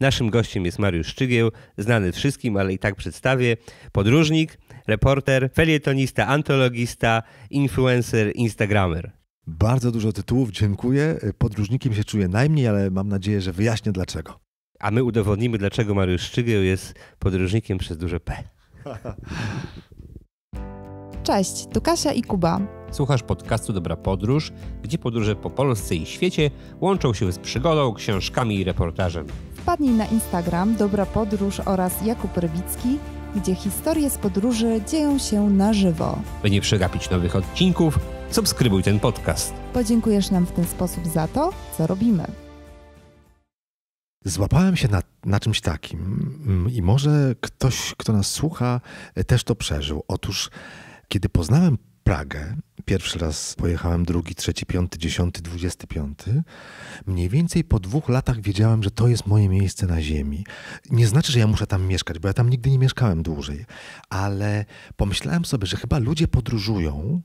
Naszym gościem jest Mariusz Szczygieł, znany wszystkim, ale i tak przedstawię. Podróżnik, reporter, felietonista, antologista, influencer, instagramer. Bardzo dużo tytułów, dziękuję. Podróżnikiem się czuję najmniej, ale mam nadzieję, że wyjaśnię dlaczego. A my udowodnimy, dlaczego Mariusz Szczygieł jest podróżnikiem przez duże P. Cześć, tu Kasia i Kuba. Słuchasz podcastu Dobra Podróż, gdzie podróże po Polsce i świecie łączą się z przygodą, książkami i reportażem wpadnij na Instagram Dobra Podróż oraz Jakub Rybicki, gdzie historie z podróży dzieją się na żywo. By nie przegapić nowych odcinków, subskrybuj ten podcast. Podziękujesz nam w ten sposób za to, co robimy. Złapałem się na, na czymś takim mm, i może ktoś, kto nas słucha, e, też to przeżył. Otóż, kiedy poznałem Pragę. Pierwszy raz pojechałem, drugi, trzeci, piąty, dziesiąty, dwudziesty piąty. Mniej więcej po dwóch latach wiedziałem, że to jest moje miejsce na ziemi. Nie znaczy, że ja muszę tam mieszkać, bo ja tam nigdy nie mieszkałem dłużej, ale pomyślałem sobie, że chyba ludzie podróżują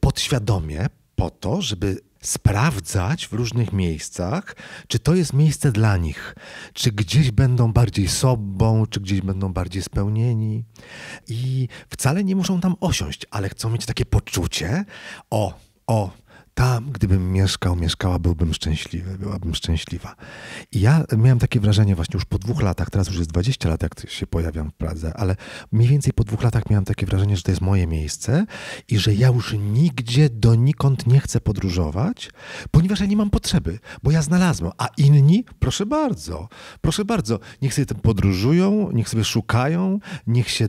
podświadomie po to, żeby sprawdzać w różnych miejscach, czy to jest miejsce dla nich, czy gdzieś będą bardziej sobą, czy gdzieś będą bardziej spełnieni. I wcale nie muszą tam osiąść, ale chcą mieć takie poczucie, o, o, tam, gdybym mieszkał, mieszkała, byłbym szczęśliwy, byłabym szczęśliwa. I ja miałem takie wrażenie właśnie już po dwóch latach, teraz już jest 20 lat, jak się pojawiam w Pradze, ale mniej więcej po dwóch latach miałem takie wrażenie, że to jest moje miejsce i że ja już nigdzie, donikąd nie chcę podróżować, ponieważ ja nie mam potrzeby, bo ja znalazłem. A inni, proszę bardzo, proszę bardzo, niech sobie podróżują, niech sobie szukają, niech się y,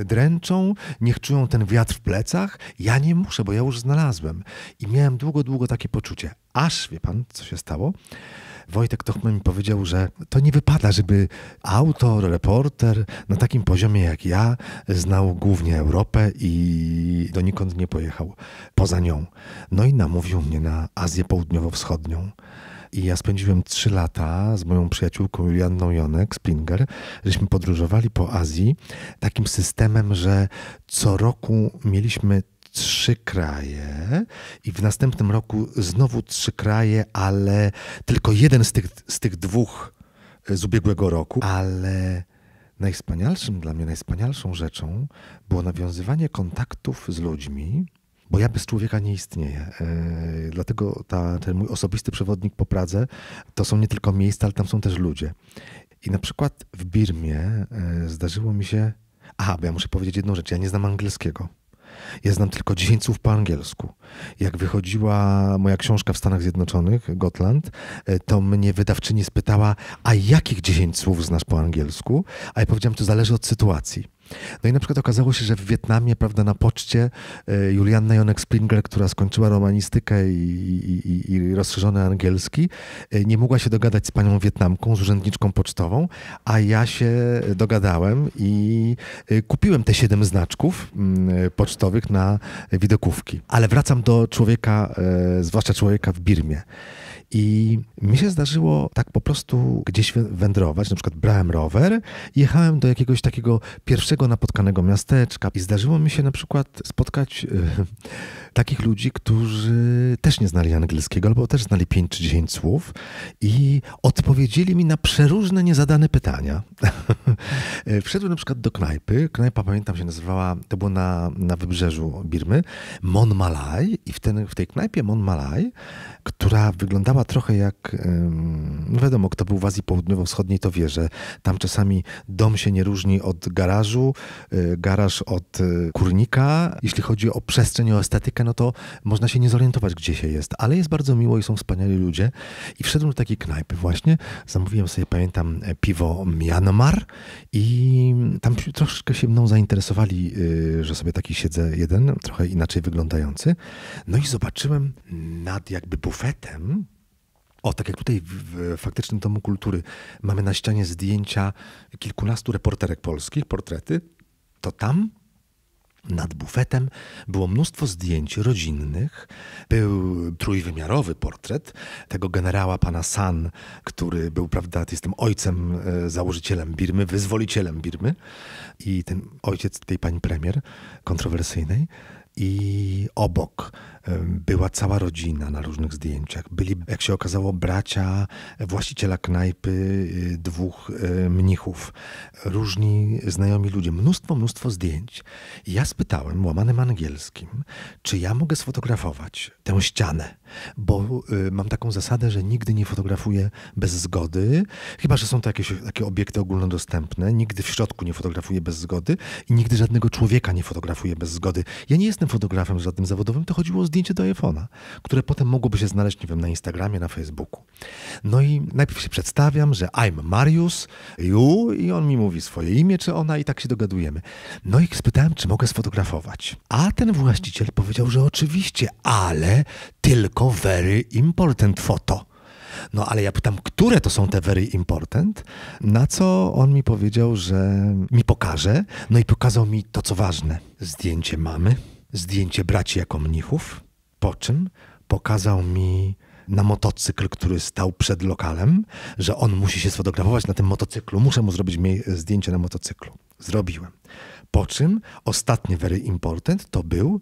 y, dręczą, niech czują ten wiatr w plecach. Ja nie muszę, bo ja już znalazłem. I miałem długo, długo takie poczucie. Aż, wie pan, co się stało? Wojtek Tochman mi powiedział, że to nie wypada, żeby autor, reporter na takim poziomie jak ja znał głównie Europę i donikąd nie pojechał poza nią. No i namówił mnie na Azję Południowo-Wschodnią. I ja spędziłem trzy lata z moją przyjaciółką Julianną Jonek, Splinger, żeśmy podróżowali po Azji takim systemem, że co roku mieliśmy trzy kraje i w następnym roku znowu trzy kraje, ale tylko jeden z tych, z tych dwóch e, z ubiegłego roku, ale najwspanialszym dla mnie, najwspanialszą rzeczą było nawiązywanie kontaktów z ludźmi, bo ja bez człowieka nie istnieję. Yy, dlatego ta, ten mój osobisty przewodnik po Pradze to są nie tylko miejsca, ale tam są też ludzie. I na przykład w Birmie yy, zdarzyło mi się. Aha, bo ja muszę powiedzieć jedną rzecz. Ja nie znam angielskiego. Ja znam tylko 10 słów po angielsku. Jak wychodziła moja książka w Stanach Zjednoczonych, Gotland, e, to mnie wydawczyni spytała, a jakich 10 słów znasz po angielsku? A ja powiedziałem, to zależy od sytuacji. No i na przykład okazało się, że w Wietnamie, prawda, na poczcie e, Julianna Jonek Springer, która skończyła romanistykę i, i, i, rozszerzony angielski, e, nie mogła się dogadać z panią Wietnamką, z urzędniczką pocztową, a ja się dogadałem i e, kupiłem te siedem znaczków mm, pocztowych na widokówki. Ale wracam do człowieka, zwłaszcza człowieka w Birmie. I mi się zdarzyło tak po prostu gdzieś wędrować, na przykład brałem rower, jechałem do jakiegoś takiego pierwszego napotkanego miasteczka i zdarzyło mi się na przykład spotkać e, takich ludzi, którzy też nie znali angielskiego, albo też znali 5 czy 10 słów i odpowiedzieli mi na przeróżne niezadane pytania. Wszedłem na przykład do knajpy. Knajpa, pamiętam, się nazywała, to było na, na wybrzeżu Birmy, Mon Malai. I w, ten, w tej knajpie Mon Malai, która wyglądała trochę jak, no wiadomo, kto był w Azji Południowo-Wschodniej, to wie, że tam czasami dom się nie różni od garażu, e, garaż od e, kurnika. Jeśli chodzi o przestrzeń, o estetykę, no to można się nie zorientować, gdzie się jest. Ale jest bardzo miło i są wspaniali ludzie. I wszedłem do takiej knajpy właśnie, zamówiłem sobie, pamiętam, e, piwo Myanmar i tam troszkę się mną zainteresowali, y, że sobie taki siedzę jeden, trochę inaczej wyglądający. No i zobaczyłem nad jakby bufetem, o, tak jak tutaj w, faktycznym domu kultury mamy na ścianie zdjęcia kilkunastu reporterek polskich, portrety, to tam nad bufetem było mnóstwo zdjęć rodzinnych. Był trójwymiarowy portret tego generała pana San, który był, prawda, jestem ojcem, e, założycielem Birmy, wyzwolicielem Birmy. I ten ojciec tej pani premier kontrowersyjnej i obok była cała rodzina na różnych zdjęciach. Byli, jak się okazało, bracia właściciela knajpy, y, dwóch y, mnichów, różni znajomi ludzie, mnóstwo, mnóstwo zdjęć. I ja spytałem łamanym angielskim, czy ja mogę sfotografować tę ścianę, bo y, mam taką zasadę, że nigdy nie fotografuję bez zgody, chyba że są to jakieś takie obiekty ogólnodostępne. Nigdy w środku nie fotografuję bez zgody i nigdy żadnego człowieka nie fotografuję bez zgody. Ja nie jestem żadnym fotografem, żadnym zawodowym, to chodziło o zdjęcie do iPhone'a, które potem mogłoby się znaleźć, nie wiem, na Instagramie, na Facebooku. No i najpierw się przedstawiam, że I'm Mariusz, you, i on mi mówi swoje imię, czy ona, i tak się dogadujemy. No i spytałem, czy mogę sfotografować. A ten właściciel powiedział, że oczywiście, ale tylko very important photo. No ale ja pytam, które to są te very important, na co on mi powiedział, że mi pokaże, no i pokazał mi to, co ważne. Zdjęcie mamy, zdjęcie braci jako mnichów, po czym pokazał mi na motocykl, który stał przed lokalem, że on musi się sfotografować na tym motocyklu, muszę mu zrobić zdjęcie na motocyklu. Zrobiłem. Po czym ostatni very important to był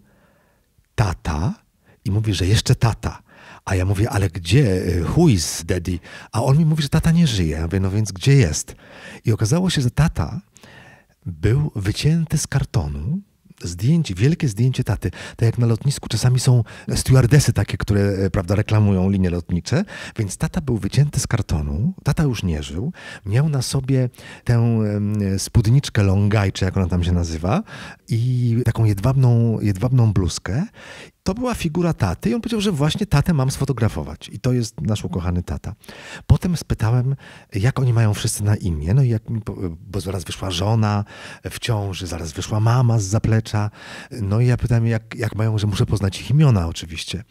tata i mówi, że jeszcze tata. A ja mówię, ale gdzie? Y, who is daddy? A on mi mówi, że tata nie żyje. Ja mówię, no więc gdzie jest? I okazało się, że tata był wycięty z kartonu, zdjęcie, wielkie zdjęcie taty. Tak jak na lotnisku czasami są stewardesy takie, które e, prawda, reklamują linie lotnicze. Więc tata był wycięty z kartonu, tata już nie żył, miał na sobie tę spódniczkę longaj, czy jak ona tam się nazywa, i taką jedwabną, jedwabną bluzkę to była figura taty i on powiedział, że właśnie tatę mam sfotografować. I to jest nasz ukochany tata. Potem spytałem, jak oni mają wszyscy na imię. No i jak mi, bo zaraz wyszła żona w ciąży, zaraz wyszła mama z zaplecza. No i ja pytałem, jak, jak mają, że muszę poznać ich imiona oczywiście.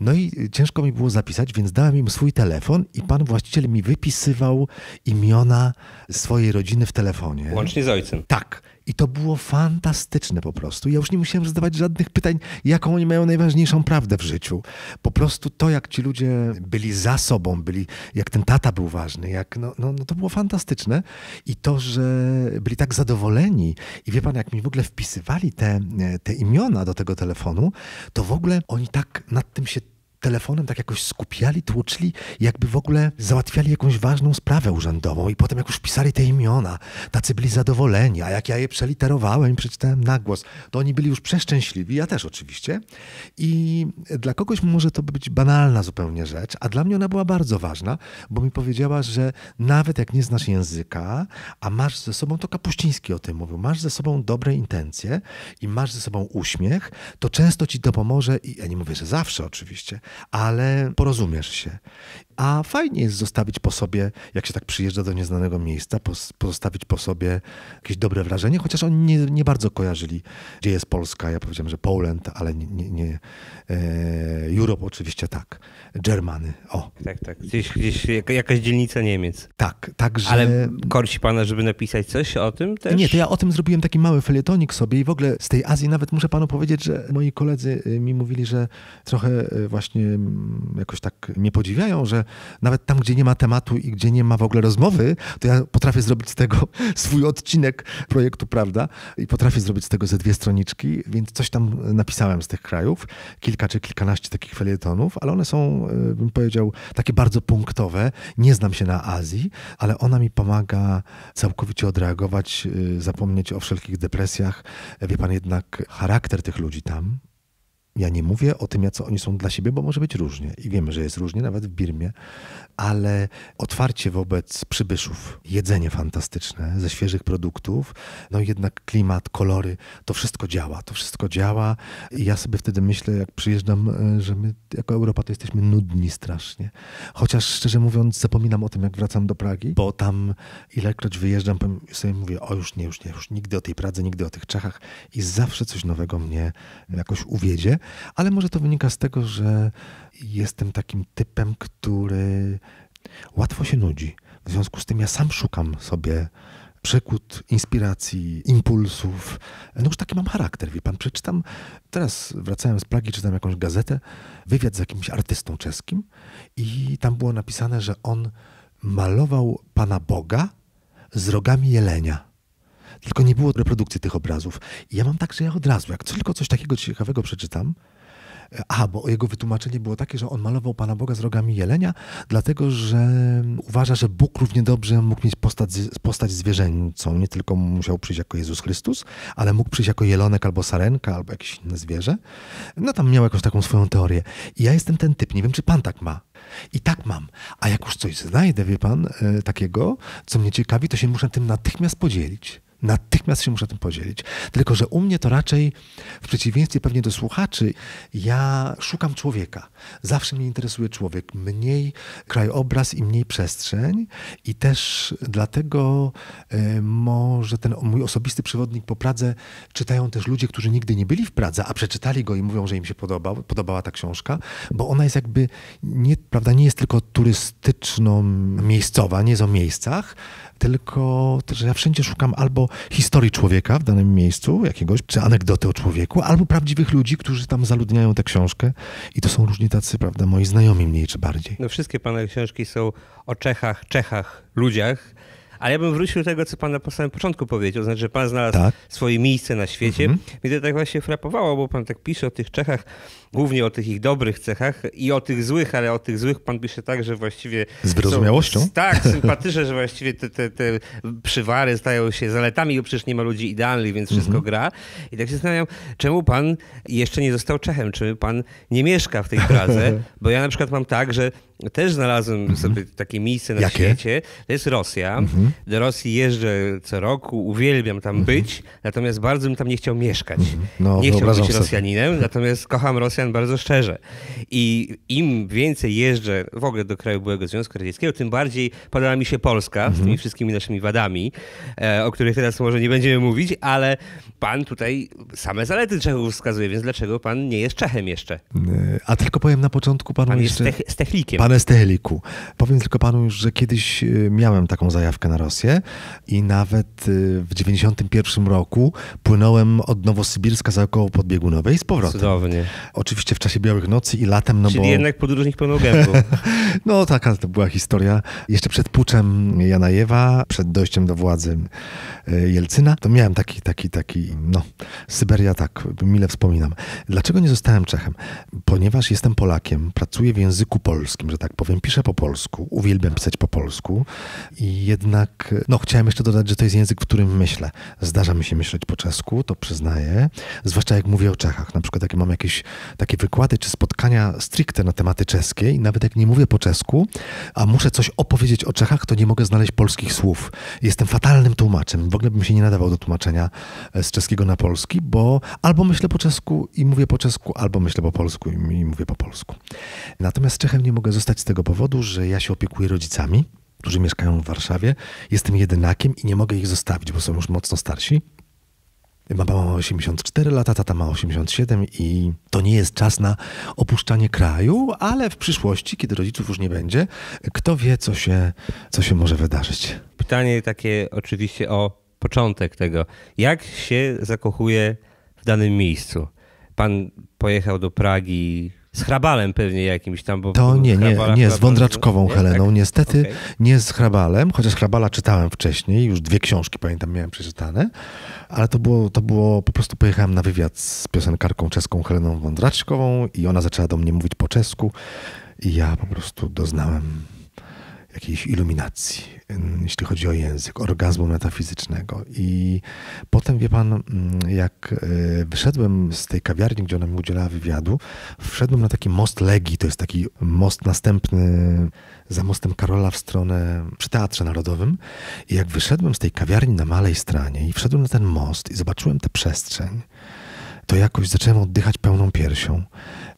No i ciężko mi było zapisać, więc dałem im swój telefon i pan właściciel mi wypisywał imiona swojej rodziny w telefonie. Łącznie z ojcem. Tak. I to było fantastyczne po prostu. Ja już nie musiałem zadawać żadnych pytań, jaką oni mają najważniejszą prawdę w życiu. Po prostu to, jak ci ludzie byli za sobą, byli, jak ten tata był ważny, jak, no, no, no to było fantastyczne. I to, że byli tak zadowoleni. I wie pan, jak mi w ogóle wpisywali te, te imiona do tego telefonu, to w ogóle oni tak nad tym się telefonem tak jakoś skupiali, tłuczli, jakby w ogóle załatwiali jakąś ważną sprawę urzędową i potem jak już pisali te imiona, tacy byli zadowoleni, a jak ja je przeliterowałem i przeczytałem na głos, to oni byli już przeszczęśliwi, ja też oczywiście. I dla kogoś może to być banalna zupełnie rzecz, a dla mnie ona była bardzo ważna, bo mi powiedziała, że nawet jak nie znasz języka, a masz ze sobą, to Kapuściński o tym mówił, masz ze sobą dobre intencje i masz ze sobą uśmiech, to często ci to pomoże i ja nie mówię, że zawsze oczywiście, ale porozumiesz się. A fajnie jest zostawić po sobie, jak się tak przyjeżdża do nieznanego miejsca, pozostawić po sobie jakieś dobre wrażenie, chociaż oni nie, nie bardzo kojarzyli, gdzie jest Polska. Ja powiedziałem, że Poland, ale nie. nie, nie. E, Europe oczywiście tak. Germany, o. Tak, tak. Gdzieś, gdzieś jakaś dzielnica Niemiec. Tak, także. Ale korci pana, żeby napisać coś o tym też? Nie, to ja o tym zrobiłem taki mały felietonik sobie i w ogóle z tej Azji nawet muszę panu powiedzieć, że moi koledzy y, mi mówili, że trochę y, właśnie właśnie jakoś tak mnie podziwiają, że nawet tam, gdzie nie ma tematu i gdzie nie ma w ogóle rozmowy, to ja potrafię zrobić z tego swój odcinek projektu, prawda? I potrafię zrobić z tego ze dwie stroniczki, więc coś tam napisałem z tych krajów. Kilka czy kilkanaście takich felietonów, ale one są, e, bym powiedział, takie bardzo punktowe. Nie znam się na Azji, ale ona mi pomaga całkowicie odreagować, e, zapomnieć o wszelkich depresjach. E, wie pan jednak charakter tych ludzi tam, ja nie mówię o tym, co oni są dla siebie, bo może być różnie i wiemy, że jest różnie, nawet w Birmie, ale otwarcie wobec przybyszów, jedzenie fantastyczne ze świeżych produktów, no jednak klimat, kolory, to wszystko działa, to wszystko działa. I ja sobie wtedy myślę, jak przyjeżdżam, e, że my jako Europa to jesteśmy nudni strasznie. Chociaż szczerze mówiąc, zapominam o tym, jak wracam do Pragi, bo tam ilekroć wyjeżdżam, sobie mówię, o już nie, już nie, już nigdy o tej Pradze, nigdy o tych Czechach i zawsze coś nowego mnie jakoś uwiedzie ale może to wynika z tego, że jestem takim typem, który łatwo się nudzi. W związku z tym ja sam szukam sobie przykód, inspiracji, impulsów. No już taki mam charakter, wie pan. Przeczytam, teraz wracałem z Pragi, czytam jakąś gazetę, wywiad z jakimś artystą czeskim i tam było napisane, że on malował Pana Boga z rogami jelenia tylko nie było reprodukcji tych obrazów. I ja mam tak, że ja od razu, jak tylko coś takiego ciekawego przeczytam, e, a, bo jego wytłumaczenie było takie, że on malował Pana Boga z rogami jelenia, dlatego że uważa, że Bóg równie dobrze mógł mieć postać, postać zwierzęcą. Nie tylko musiał przyjść jako Jezus Chrystus, ale mógł przyjść jako jelonek albo sarenka, albo jakieś inne zwierzę. No tam miał jakąś taką swoją teorię. I ja jestem ten typ, nie wiem czy Pan tak ma. I tak mam. A jak już coś znajdę, wie Pan, e, takiego, co mnie ciekawi, to się muszę tym natychmiast podzielić. Natychmiast się muszę tym podzielić. Tylko, że u mnie to raczej, w przeciwieństwie pewnie do słuchaczy, ja szukam człowieka. Zawsze mnie interesuje człowiek. Mniej krajobraz i mniej przestrzeń. I też dlatego e, może ten mój osobisty przewodnik po Pradze czytają też ludzie, którzy nigdy nie byli w Pradze, a przeczytali go i mówią, że im się podobał, podobała ta książka, bo ona jest jakby, nie, prawda, nie jest tylko turystyczną, miejscowa, nie jest o miejscach, tylko że ja wszędzie szukam albo historii człowieka w danym miejscu jakiegoś, czy anegdoty o człowieku, albo prawdziwych ludzi, którzy tam zaludniają tę książkę. I to są różni tacy, prawda, moi znajomi mniej czy bardziej. No wszystkie pana książki są o Czechach, Czechach, ludziach, ale ja bym wrócił do tego, co pan na samym początku powiedział, znaczy, że pan znalazł tak. swoje miejsce na świecie. Mhm. Mnie to tak właśnie frapowało, bo pan tak pisze o tych Czechach, głównie o tych ich dobrych cechach i o tych złych, ale o tych złych pan pisze tak, że właściwie... Z wyrozumiałością? Są, tak, sympatycznie, że właściwie te, te, te przywary stają się zaletami, bo przecież nie ma ludzi idealnych, więc wszystko mhm. gra. I tak się zastanawiam, czemu pan jeszcze nie został Czechem? Czy pan nie mieszka w tej Pradze? Bo ja na przykład mam tak, że też znalazłem mhm. sobie takie miejsce na Jakie? świecie. To jest Rosja. Mhm. Do Rosji jeżdżę co roku, uwielbiam tam mhm. być, natomiast bardzo bym tam nie chciał mieszkać. No, nie chciał być sobie. Rosjaninem, natomiast kocham Rosjan bardzo szczerze. I im więcej jeżdżę w ogóle do kraju byłego Związku Radzieckiego, tym bardziej podoba mi się Polska z tymi wszystkimi naszymi wadami, e, o których teraz może nie będziemy mówić, ale pan tutaj same zalety Czechów wskazuje, więc dlaczego pan nie jest Czechem jeszcze? E, a tylko powiem na początku panu pan jeszcze... jest z technikiem. Pan anesteliku. Powiem tylko panu już, że kiedyś e, miałem taką zajawkę na Rosję i nawet e, w 91 roku płynąłem od Nowosybirska za około podbiegunowej z powrotem. Cudownie. Oczywiście w czasie białych nocy i latem, no Czyli bo... jednak podróżnik pełną gębą. no taka to była historia. Jeszcze przed puczem Janajewa, przed dojściem do władzy e, Jelcyna, to miałem taki, taki, taki, no, Syberia tak, mile wspominam. Dlaczego nie zostałem Czechem? Ponieważ jestem Polakiem, pracuję w języku polskim, że tak powiem, piszę po polsku, uwielbiam pisać po polsku i jednak, no chciałem jeszcze dodać, że to jest język, w którym myślę. Zdarza mi się myśleć po czesku, to przyznaję, zwłaszcza jak mówię o Czechach, na przykład jak mam jakieś takie wykłady czy spotkania stricte na tematy czeskie i nawet jak nie mówię po czesku, a muszę coś opowiedzieć o Czechach, to nie mogę znaleźć polskich słów. Jestem fatalnym tłumaczem, w ogóle bym się nie nadawał do tłumaczenia e, z czeskiego na polski, bo albo myślę po czesku i mówię po czesku, albo myślę po polsku i mówię po polsku. Natomiast z Czechem nie mogę zostać z tego powodu, że ja się opiekuję rodzicami, którzy mieszkają w Warszawie. Jestem jedynakiem i nie mogę ich zostawić, bo są już mocno starsi. Mama ma 84 lata, tata ma 87 i to nie jest czas na opuszczanie kraju, ale w przyszłości, kiedy rodziców już nie będzie, kto wie, co się, co się może wydarzyć. Pytanie takie oczywiście o początek tego. Jak się zakochuje w danym miejscu? Pan pojechał do Pragi z hrabalem pewnie jakimś tam. Bo to nie, nie, nie, z Wądraczkową nie? Heleną. Tak? Niestety okay. nie z hrabalem, chociaż hrabala czytałem wcześniej, już dwie książki pamiętam miałem przeczytane, ale to było, to było, po prostu pojechałem na wywiad z piosenkarką czeską Heleną Wądraczkową i ona zaczęła do mnie mówić po czesku i ja po prostu doznałem jakiejś iluminacji, mm, jeśli chodzi o język, orgazmu metafizycznego. I potem, wie pan, mm, jak e, wyszedłem z tej kawiarni, gdzie ona mi udzielała wywiadu, wszedłem na taki most Legi, to jest taki most następny za mostem Karola w stronę przy Teatrze Narodowym. I jak wyszedłem z tej kawiarni na Malej stronie i wszedłem na ten most i zobaczyłem tę przestrzeń, to jakoś zacząłem oddychać pełną piersią.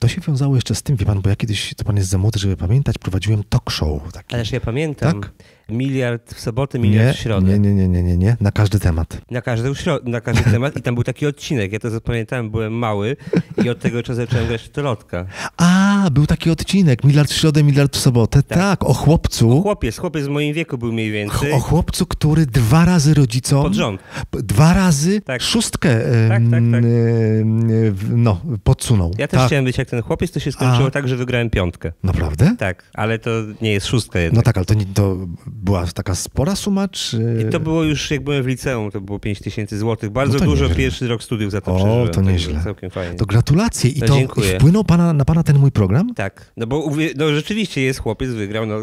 To się wiązało jeszcze z tym, wie pan, bo ja kiedyś, to pan jest za młody, żeby pamiętać, prowadziłem talk show. Taki. Ależ ja pamiętam. Tak? Miliard w sobotę, miliard nie, w środę. Nie, nie, nie, nie, nie, nie, na każdy temat. Na każdy, na każdy temat i tam był taki odcinek, ja to zapamiętałem, byłem mały i od tego czasu zacząłem grać w tolotka. A, był taki odcinek, miliard w środę, miliard w sobotę, tak, tak o chłopcu. O chłopiec, chłopiec w moim wieku był mniej więcej. O chłopcu, który dwa razy rodzicom... Pod rząd. Dwa razy tak. szóstkę tak, tak, tak. no, podsunął. Ja też tak. chciałem być jak ten chłopiec, to się skończyło A. tak, że wygrałem piątkę. Naprawdę? Tak, ale to nie jest szóstka jednak. No tak, ale to, nie, to była taka spora suma, czy... I to było już, jak byłem w liceum, to było 5 tysięcy złotych. No Bardzo no dużo, pierwszy rok studiów za to o, przeżyłem. O, to nieźle. Całkiem fajnie. To gratulacje i no, to dziękuję. wpłynął pana, na pana ten mój program? Tak, no bo no, rzeczywiście jest chłopiec, wygrał, no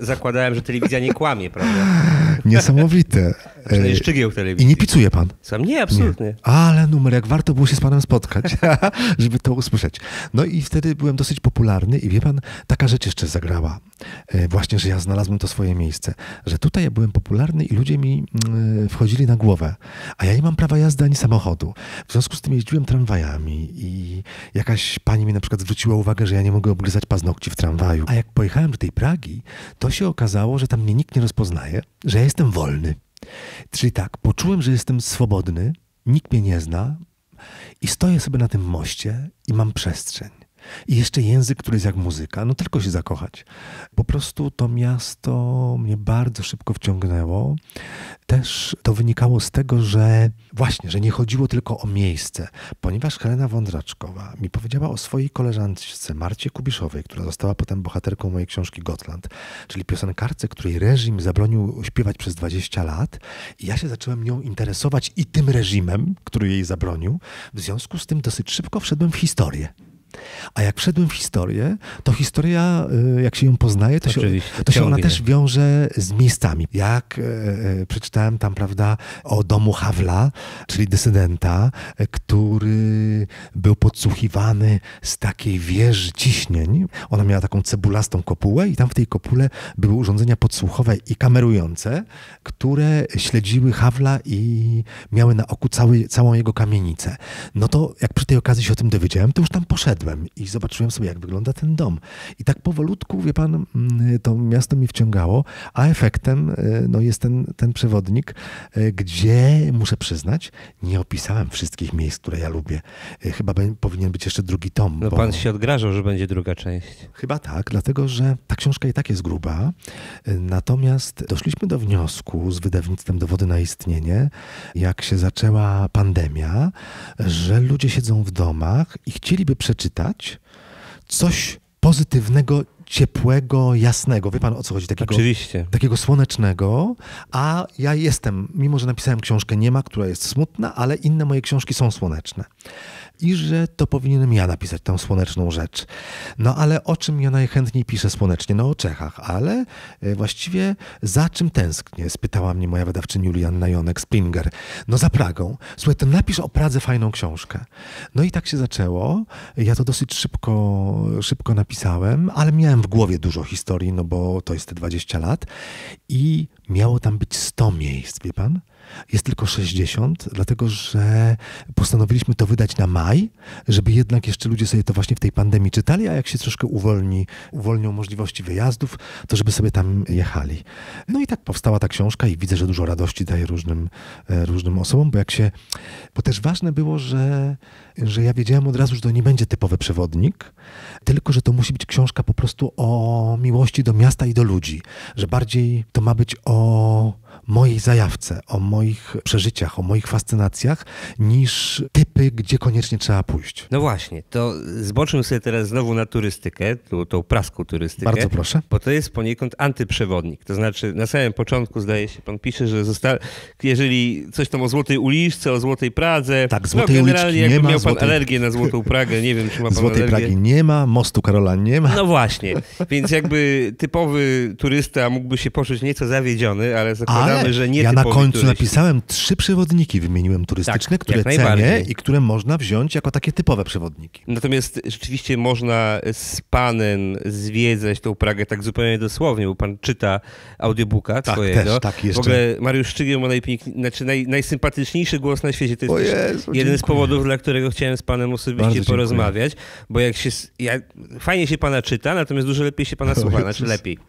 zakładałem, że telewizja nie kłamie, prawda? Niesamowite. Przynajmniej e, szczygieł telewizji. I nie picuje pan? Sam nie, absolutnie. Nie. Ale numer, jak warto było się z panem spotkać, żeby to usłyszeć. No i i wtedy byłem dosyć popularny i wie pan, taka rzecz jeszcze zagrała. E, właśnie, że ja znalazłem to swoje miejsce. Że tutaj ja byłem popularny i ludzie mi mm, wchodzili na głowę. A ja nie mam prawa jazdy ani samochodu. W związku z tym jeździłem tramwajami i jakaś pani mi na przykład zwróciła uwagę, że ja nie mogę obgryzać paznokci w tramwaju. A jak pojechałem do tej Pragi, to się okazało, że tam mnie nikt nie rozpoznaje, że ja jestem wolny. Czyli tak, poczułem, że jestem swobodny, nikt mnie nie zna i stoję sobie na tym moście i mam przestrzeń. I jeszcze język, który jest jak muzyka, no tylko się zakochać. Po prostu to miasto mnie bardzo szybko wciągnęło. Też to wynikało z tego, że właśnie, że nie chodziło tylko o miejsce, ponieważ Helena Wądraczkowa mi powiedziała o swojej koleżance Marcie Kubiszowej, która została potem bohaterką mojej książki Gotland, czyli piosenkarce, której reżim zabronił śpiewać przez 20 lat. I ja się zacząłem nią interesować i tym reżimem, który jej zabronił. W związku z tym dosyć szybko wszedłem w historię. A jak wszedłem w historię, to historia, y, jak się ją poznaje, to, się, to się ona też wiąże z miejscami. Jak e, e, przeczytałem tam, prawda, o domu Hawla, czyli dysydenta, e, który był podsłuchiwany z takiej wieży ciśnień. Ona miała taką cebulastą kopułę i tam w tej kopule były urządzenia podsłuchowe i kamerujące, które śledziły Hawla i miały na oku cały, całą jego kamienicę. No to jak przy tej okazji się o tym dowiedziałem, to już tam poszedłem i zobaczyłem sobie, jak wygląda ten dom. I tak powolutku, wie pan, mm, to miasto mi wciągało, a efektem e, no, jest ten, ten przewodnik, e, gdzie, muszę przyznać, nie opisałem wszystkich miejsc, które ja lubię. E, chyba be, powinien być jeszcze drugi tom. No bo... pan się odgrażał, że będzie druga część. Chyba tak, dlatego że ta książka i tak jest gruba. Natomiast doszliśmy do wniosku z wydawnictwem Dowody na istnienie, jak się zaczęła pandemia, że ludzie siedzą w domach i chcieliby przeczytać coś pozytywnego, ciepłego, jasnego. Wie pan o co chodzi? Takiego, Oczywiście. Takiego słonecznego. A ja jestem, mimo że napisałem książkę Nie ma, która jest smutna, ale inne moje książki są słoneczne i że to powinienem ja napisać tę słoneczną rzecz. No ale o czym ja najchętniej piszę słonecznie? No o Czechach, ale e, właściwie za czym tęsknię? Spytała mnie moja wydawczyni Julian Jonek-Springer. No za Pragą. Słuchaj, to napisz o Pradze fajną książkę. No i tak się zaczęło. Ja to dosyć szybko, szybko napisałem, ale miałem w głowie dużo historii, no bo to jest te 20 lat i miało tam być 100 miejsc, wie pan? Jest tylko 60, dlatego że postanowiliśmy to wydać na maj, żeby jednak jeszcze ludzie sobie to właśnie w tej pandemii czytali, a jak się troszkę uwolni, uwolnią możliwości wyjazdów, to żeby sobie tam jechali. No i tak powstała ta książka i widzę, że dużo radości daje różnym, e, różnym osobom, bo jak się. Bo też ważne było, że, że ja wiedziałem od razu, że to nie będzie typowy przewodnik, tylko że to musi być książka po prostu o miłości do miasta i do ludzi, że bardziej to ma być o mojej zajawce, o moich przeżyciach, o moich fascynacjach, niż typy, gdzie koniecznie trzeba pójść. No właśnie, to zboczmy sobie teraz znowu na turystykę, tą, tą praską turystykę. Bardzo proszę. Bo to jest poniekąd antyprzewodnik. To znaczy, na samym początku zdaje się, pan pisze, że zosta- jeżeli coś tam o Złotej Uliczce, o Złotej Pradze. Tak, no Złotej no, generalnie jakby miał pan złotej... alergię na Złotą Pragę, nie wiem, czy ma pan Złotej alergię. Pragi nie ma, mostu Karola nie ma. No właśnie, więc jakby typowy turysta mógłby się poczuć nieco zawiedziony, ale zakładam, uważamy, że nie Ja na końcu turyści. napisałem trzy przewodniki, wymieniłem turystyczne, tak, które cenię i które można wziąć jako takie typowe przewodniki. Natomiast rzeczywiście można z panem zwiedzać tą Pragę tak zupełnie dosłownie, bo pan czyta audiobooka tak, swojego. Też, tak, jeszcze. W ogóle Mariusz Szczygieł ma najpiękniejszy, znaczy naj, najsympatyczniejszy głos na świecie. To jest Jezu, jeden z powodów, dla którego chciałem z panem osobiście porozmawiać, bo jak się... Ja, fajnie się pana czyta, natomiast dużo lepiej się pana słucha, znaczy lepiej.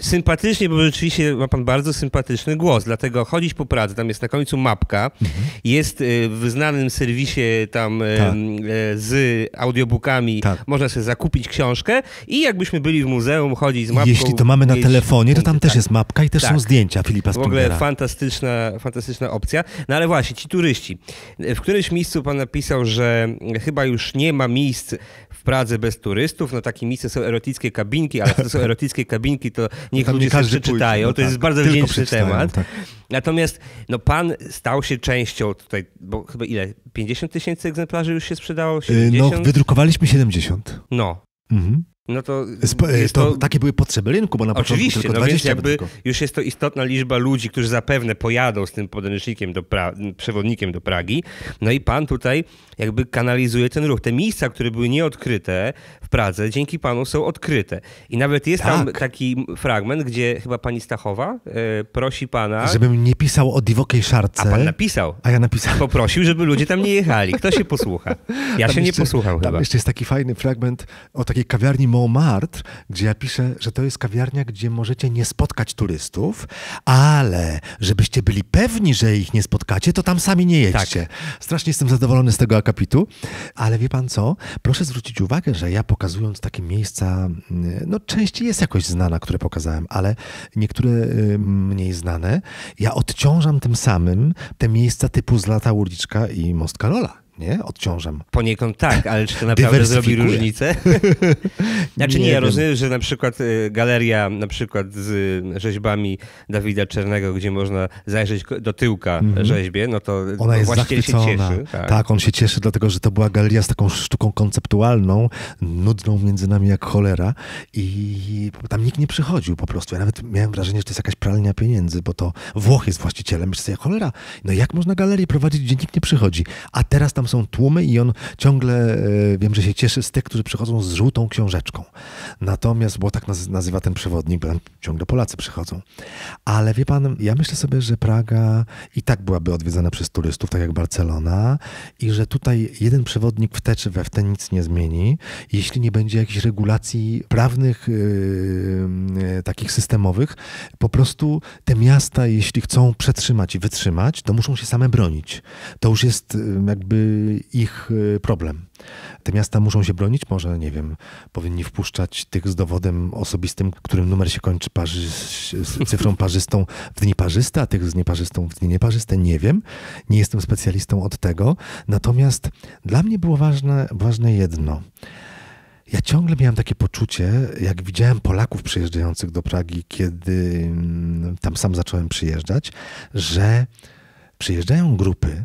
sympatycznie, bo rzeczywiście ma pan bardzo sympatyczny głos, dlatego chodzić po pracy, tam jest na końcu mapka, mhm. jest y, w znanym serwisie tam y, tak. y, z audiobookami, tak. można sobie zakupić książkę i jakbyśmy byli w muzeum, chodzić z mapką. Jeśli to mamy na telefonie, to tam też tak. jest mapka i też są tak. zdjęcia Filipa Springera. W ogóle fantastyczna, fantastyczna opcja. No ale właśnie, ci turyści. W którymś miejscu pan napisał, że chyba już nie ma miejsc, Pradze bez turystów, no takie miejsce są erotyckie kabinki, ale to są tak. erotyckie kabinki, to no niech ludzie nie przeczytają. No to tak, jest bardzo wdzięczny temat. Tak. Natomiast no, pan stał się częścią tutaj, bo chyba ile? 50 tysięcy egzemplarzy już się sprzedało? 70? Y, no, wydrukowaliśmy 70. No. Mhm. No to, Sp to, to, takie były potrzeby rynku, bo na początku oczywiście, tylko no więc jakby tylko. już jest to istotna liczba ludzi, którzy zapewne pojadą z tym podręcznikiem, do pra przewodnikiem do Pragi. No i pan tutaj jakby kanalizuje ten ruch. Te miejsca, które były nieodkryte, w Pradze dzięki panu są odkryte. I nawet jest tak. tam taki fragment, gdzie chyba pani Stachowa e, prosi pana... Żebym nie pisał o divokiej szarce. A pan napisał. A ja napisałem. Poprosił, żeby ludzie tam nie jechali. Kto się posłucha? Ja tam się jeszcze, nie posłucham chyba. jeszcze jest taki fajny fragment o takiej kawiarni Montmartre, gdzie ja piszę, że to jest kawiarnia, gdzie możecie nie spotkać turystów, ale żebyście byli pewni, że ich nie spotkacie, to tam sami nie jedźcie. Tak. Strasznie jestem zadowolony z tego akapitu, ale wie pan co? Proszę zwrócić uwagę, że ja po pokazując takie miejsca, mm, no część jest jakoś znana, które pokazałem, ale niektóre y, mniej znane, ja odciążam tym samym te miejsca typu Zlata Urliczka i Most Karola nie? Odciążam. Poniekąd tak, ale czy to naprawdę zrobi różnicę? znaczy nie, nie ja rozumiem, że na przykład y, galeria na przykład z y, rzeźbami Dawida Czernego, gdzie można zajrzeć do tyłka mm. rzeźbie, no to Ona jest właściciel się cieszy. Tak. tak. on się cieszy, dlatego że to była galeria z taką sztuką konceptualną, nudną między nami jak cholera i tam nikt nie przychodził po prostu. Ja nawet miałem wrażenie, że to jest jakaś pralnia pieniędzy, bo to Włoch jest właścicielem. Myślę sobie, cholera, no jak można galerię prowadzić, gdzie nikt nie przychodzi? A teraz tam tam są tłumy i on ciągle, e, wiem, że się cieszy z tych, którzy przychodzą z żółtą książeczką. Natomiast, bo tak nazywa ten przewodnik, bo tam ciągle Polacy przychodzą. Ale wie pan, ja myślę sobie, że Praga i tak byłaby odwiedzana przez turystów, tak jak Barcelona i że tutaj jeden przewodnik w te czy we w te nic nie zmieni, jeśli nie będzie jakichś regulacji prawnych, yy, takich systemowych. Po prostu te miasta, jeśli chcą przetrzymać i wytrzymać, to muszą się same bronić. To już jest jakby Y, ich y, problem. Te miasta muszą się bronić? Może, nie wiem, powinni wpuszczać tych z dowodem osobistym, którym numer się kończy parzy, z cyfrą parzystą w dni parzyste, a tych z nieparzystą w dni nieparzyste? Nie wiem. Nie jestem specjalistą od tego. Natomiast dla mnie było ważne, ważne jedno. Ja ciągle miałem takie poczucie, jak widziałem Polaków przyjeżdżających do Pragi, kiedy mm, tam sam zacząłem przyjeżdżać, że przyjeżdżają grupy,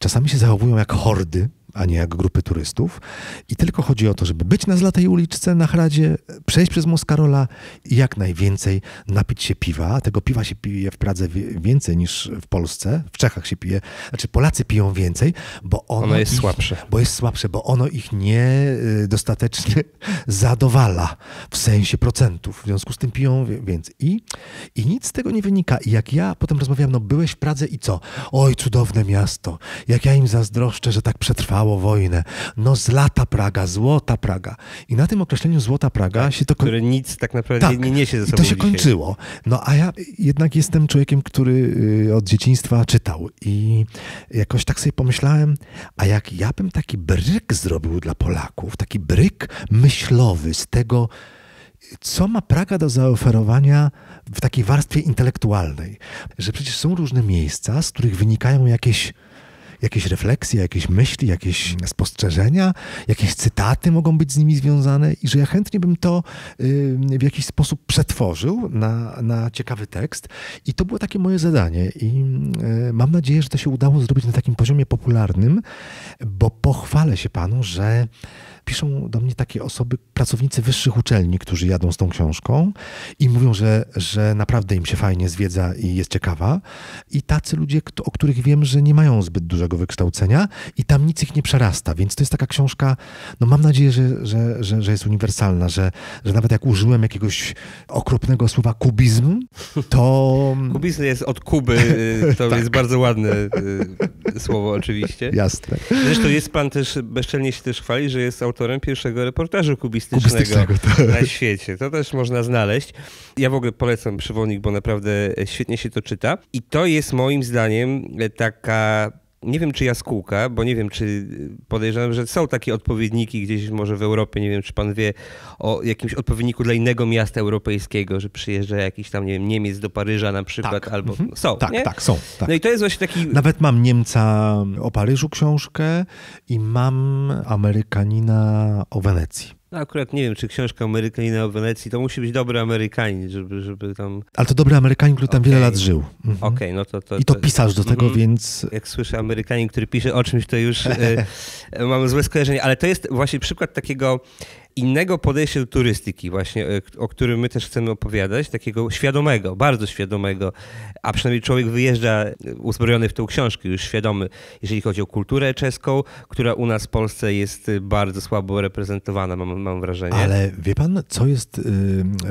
czasami się zachowują jak hordy, a nie jak grupy turystów. I tylko chodzi o to, żeby być na zlatej uliczce na hradzie, przejść przez Moskarola i jak najwięcej napić się piwa. Tego piwa się pije w Pradze więcej niż w Polsce. W Czechach się pije. Znaczy Polacy piją więcej, bo ono, ono jest ich, słabsze. Bo jest słabsze, bo ono ich nie y, dostatecznie zadowala w sensie procentów. W związku z tym piją więcej. I, i nic z tego nie wynika. I jak ja potem rozmawiałem, no byłeś w Pradze i co? Oj, cudowne miasto. Jak ja im zazdroszczę, że tak przetrwa wywołało wojnę. No z lata Praga, złota Praga. I na tym określeniu złota Praga tak, się to... Które nic tak naprawdę tak. nie niesie ze sobą I to się dzisiaj. kończyło. No a ja jednak jestem człowiekiem, który y, od dzieciństwa czytał i jakoś tak sobie pomyślałem, a jak ja bym taki bryk zrobił dla Polaków, taki bryk myślowy z tego, co ma Praga do zaoferowania w takiej warstwie intelektualnej, że przecież są różne miejsca, z których wynikają jakieś jakieś refleksje, jakieś myśli, jakieś spostrzeżenia, jakieś cytaty mogą być z nimi związane i że ja chętnie bym to y, w jakiś sposób przetworzył na, na ciekawy tekst. I to było takie moje zadanie i y, mam nadzieję, że to się udało zrobić na takim poziomie popularnym, bo pochwalę się panu, że piszą do mnie takie osoby, pracownicy wyższych uczelni, którzy jadą z tą książką i mówią, że, że naprawdę im się fajnie zwiedza i jest ciekawa. I tacy ludzie, o których wiem, że nie mają zbyt dużego wykształcenia i tam nic ich nie przerasta, więc to jest taka książka, no mam nadzieję, że, że, że, że jest uniwersalna, że, że nawet jak użyłem jakiegoś okropnego słowa kubizm, to... kubizm jest od Kuby, y, to tak. jest bardzo ładne y, słowo oczywiście. Jasne. Zresztą jest pan też, bezczelnie się też chwali, że jest autorem pierwszego reportażu kubistycznego, kubistycznego tak. na świecie. To też można znaleźć. Ja w ogóle polecam Przewodnik, bo naprawdę świetnie się to czyta. I to jest moim zdaniem taka nie wiem czy jaskółka, bo nie wiem czy y, podejrzewam, że są takie odpowiedniki gdzieś może w Europie, nie wiem czy pan wie o jakimś odpowiedniku dla innego miasta europejskiego, że przyjeżdża jakiś tam nie wiem, Niemiec do Paryża na przykład tak. albo mhm. są, Tak, nie? tak, są. Tak. No i to jest właśnie taki... Nawet mam Niemca o Paryżu książkę i mam Amerykanina o Wenecji. No akurat nie wiem, czy książka Amerykanina o Wenecji, to musi być dobry Amerykanin, żeby, żeby tam... Ale to dobry Amerykanin, który tam okay. wiele lat żył. Mhm. Okej, okay, no to, to... I to, to pisarz do tego, mhm. więc... Jak słyszę Amerykanin, który pisze o czymś, to już y, mam złe skojarzenie. Ale to jest właśnie przykład takiego innego podejścia do turystyki, właśnie e, o którym my też chcemy opowiadać, takiego świadomego, bardzo świadomego, a przynajmniej człowiek wyjeżdża e, uzbrojony w tą książkę, już świadomy, jeżeli chodzi o kulturę czeską, która u nas w Polsce jest e, bardzo słabo reprezentowana, mam, mam wrażenie. Ale wie pan, co jest, y,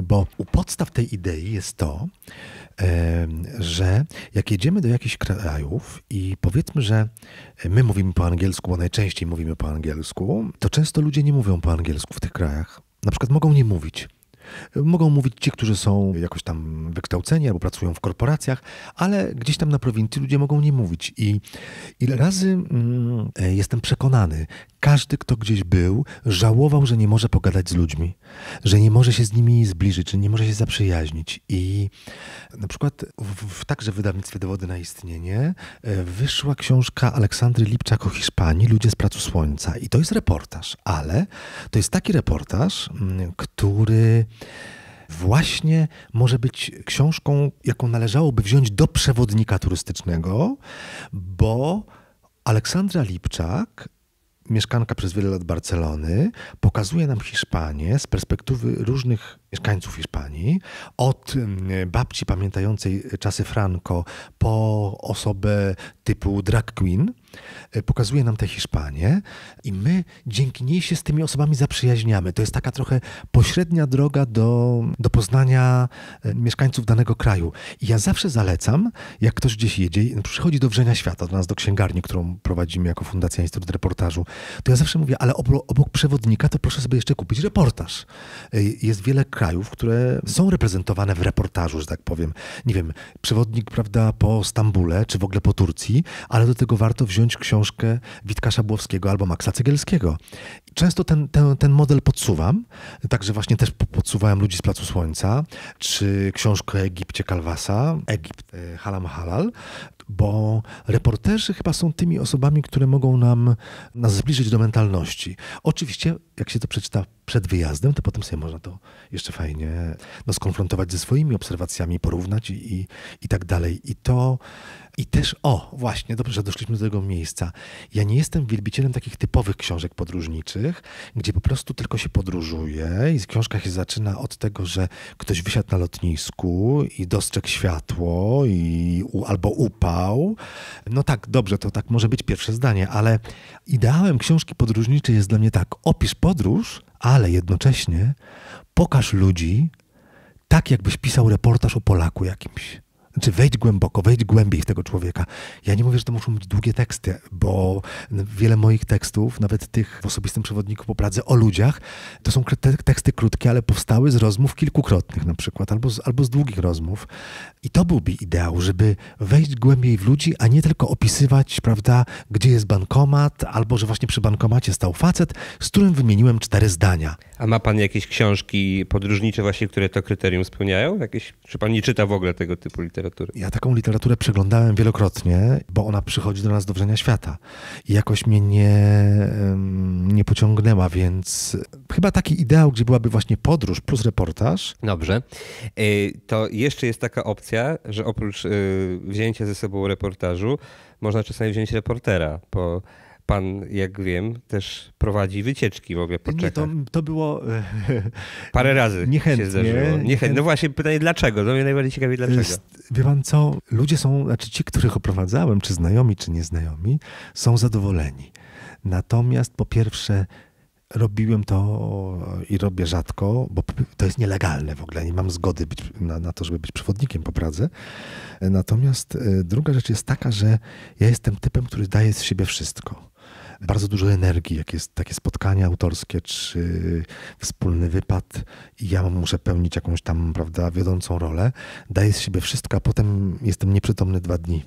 bo u podstaw tej idei jest to, że jak jedziemy do jakichś krajów i powiedzmy, że my mówimy po angielsku, bo najczęściej mówimy po angielsku, to często ludzie nie mówią po angielsku w tych krajach. Na przykład mogą nie mówić. Mogą mówić ci, którzy są jakoś tam wykształceni albo pracują w korporacjach, ale gdzieś tam na prowincji ludzie mogą nie mówić. I ile razy mm, e, jestem przekonany, każdy, kto gdzieś był, żałował, że nie może pogadać z ludźmi, że nie może się z nimi zbliżyć, że nie może się zaprzyjaźnić. I na przykład w, w także wydawnictwie Dowody na Istnienie e, wyszła książka Aleksandry Lipczak o Hiszpanii, Ludzie z pracu Słońca. I to jest reportaż, ale to jest taki reportaż, mm, który właśnie może być książką, jaką należałoby wziąć do przewodnika turystycznego, bo Aleksandra Lipczak mieszkanka przez wiele lat Barcelony, pokazuje nam Hiszpanię z perspektywy różnych mieszkańców Hiszpanii, od mm, babci pamiętającej czasy Franco po osobę typu drag queen, E, pokazuje nam tę Hiszpanię i my dzięki niej się z tymi osobami zaprzyjaźniamy. To jest taka trochę pośrednia droga do, do poznania e, mieszkańców danego kraju. I ja zawsze zalecam, jak ktoś gdzieś jedzie, przychodzi do Wrzenia Świata, do nas do księgarni, którą prowadzimy jako Fundacja Instytut Reportażu, to ja zawsze mówię, ale obok przewodnika to proszę sobie jeszcze kupić reportaż. E, jest wiele krajów, które są reprezentowane w reportażu, że tak powiem. Nie wiem, przewodnik, prawda, po Stambule, czy w ogóle po Turcji, ale do tego warto wziąć wziąć książkę Witka Szabłowskiego albo Maxa Cegielskiego. Często ten, ten, ten model podsuwam, także właśnie też podsuwałem Ludzi z Placu Słońca, czy książkę Egipcie Kalwasa, Egipt e, Halam Halal, bo reporterzy chyba są tymi osobami, które mogą nam nas zbliżyć do mentalności. Oczywiście, jak się to przeczyta przed wyjazdem, to potem sobie można to jeszcze fajnie no, skonfrontować ze swoimi obserwacjami, porównać i, i, i tak dalej. I to i też, o, właśnie, dobrze, że doszliśmy do tego miejsca. Ja nie jestem wielbicielem takich typowych książek podróżniczych, gdzie po prostu tylko się podróżuje i książka się zaczyna od tego, że ktoś wysiadł na lotnisku i dostrzegł światło i, albo upał. No tak, dobrze, to tak może być pierwsze zdanie, ale ideałem książki podróżniczej jest dla mnie tak, opisz podróż, ale jednocześnie pokaż ludzi tak, jakbyś pisał reportaż o Polaku jakimś znaczy wejdź głęboko, wejdź głębiej w tego człowieka. Ja nie mówię, że to muszą być długie teksty, bo wiele moich tekstów, nawet tych w osobistym przewodniku po Pradze o ludziach, to są teksty krótkie, ale powstały z rozmów kilkukrotnych na przykład, albo z, albo z długich rozmów. I to byłby ideał, żeby wejść głębiej w ludzi, a nie tylko opisywać, prawda, gdzie jest bankomat, albo że właśnie przy bankomacie stał facet, z którym wymieniłem cztery zdania. A ma pan jakieś książki podróżnicze właśnie, które to kryterium spełniają? Jakieś, czy pan nie czyta w ogóle tego typu literatury? literatury. Ja taką literaturę przeglądałem wielokrotnie, bo ona przychodzi do nas do wrzenia świata. I jakoś mnie nie, nie pociągnęła, więc chyba taki ideał, gdzie byłaby właśnie podróż plus reportaż. Dobrze. Y, to jeszcze jest taka opcja, że oprócz y, wzięcia ze sobą reportażu, można czasami wziąć reportera po pan, jak wiem, też prowadzi wycieczki w ogóle po Nie, to, to było... Parę razy niechętnie, się zdarzyło. Niechętnie. No właśnie pytanie dlaczego? No mnie najbardziej ciekawi dlaczego. Wie pan co? Ludzie są, znaczy ci, których oprowadzałem, czy znajomi, czy nieznajomi, są zadowoleni. Natomiast po pierwsze robiłem to i robię rzadko, bo to jest nielegalne w ogóle. Nie mam zgody na, na, to, żeby być przewodnikiem po Pradze. Natomiast y, druga rzecz jest taka, że ja jestem typem, który daje z siebie wszystko bardzo dużo energii, jak jest takie spotkanie autorskie czy wspólny wypad i ja muszę pełnić jakąś tam, prawda, wiodącą rolę. Daję z siebie wszystko, a potem jestem nieprzytomny dwa dni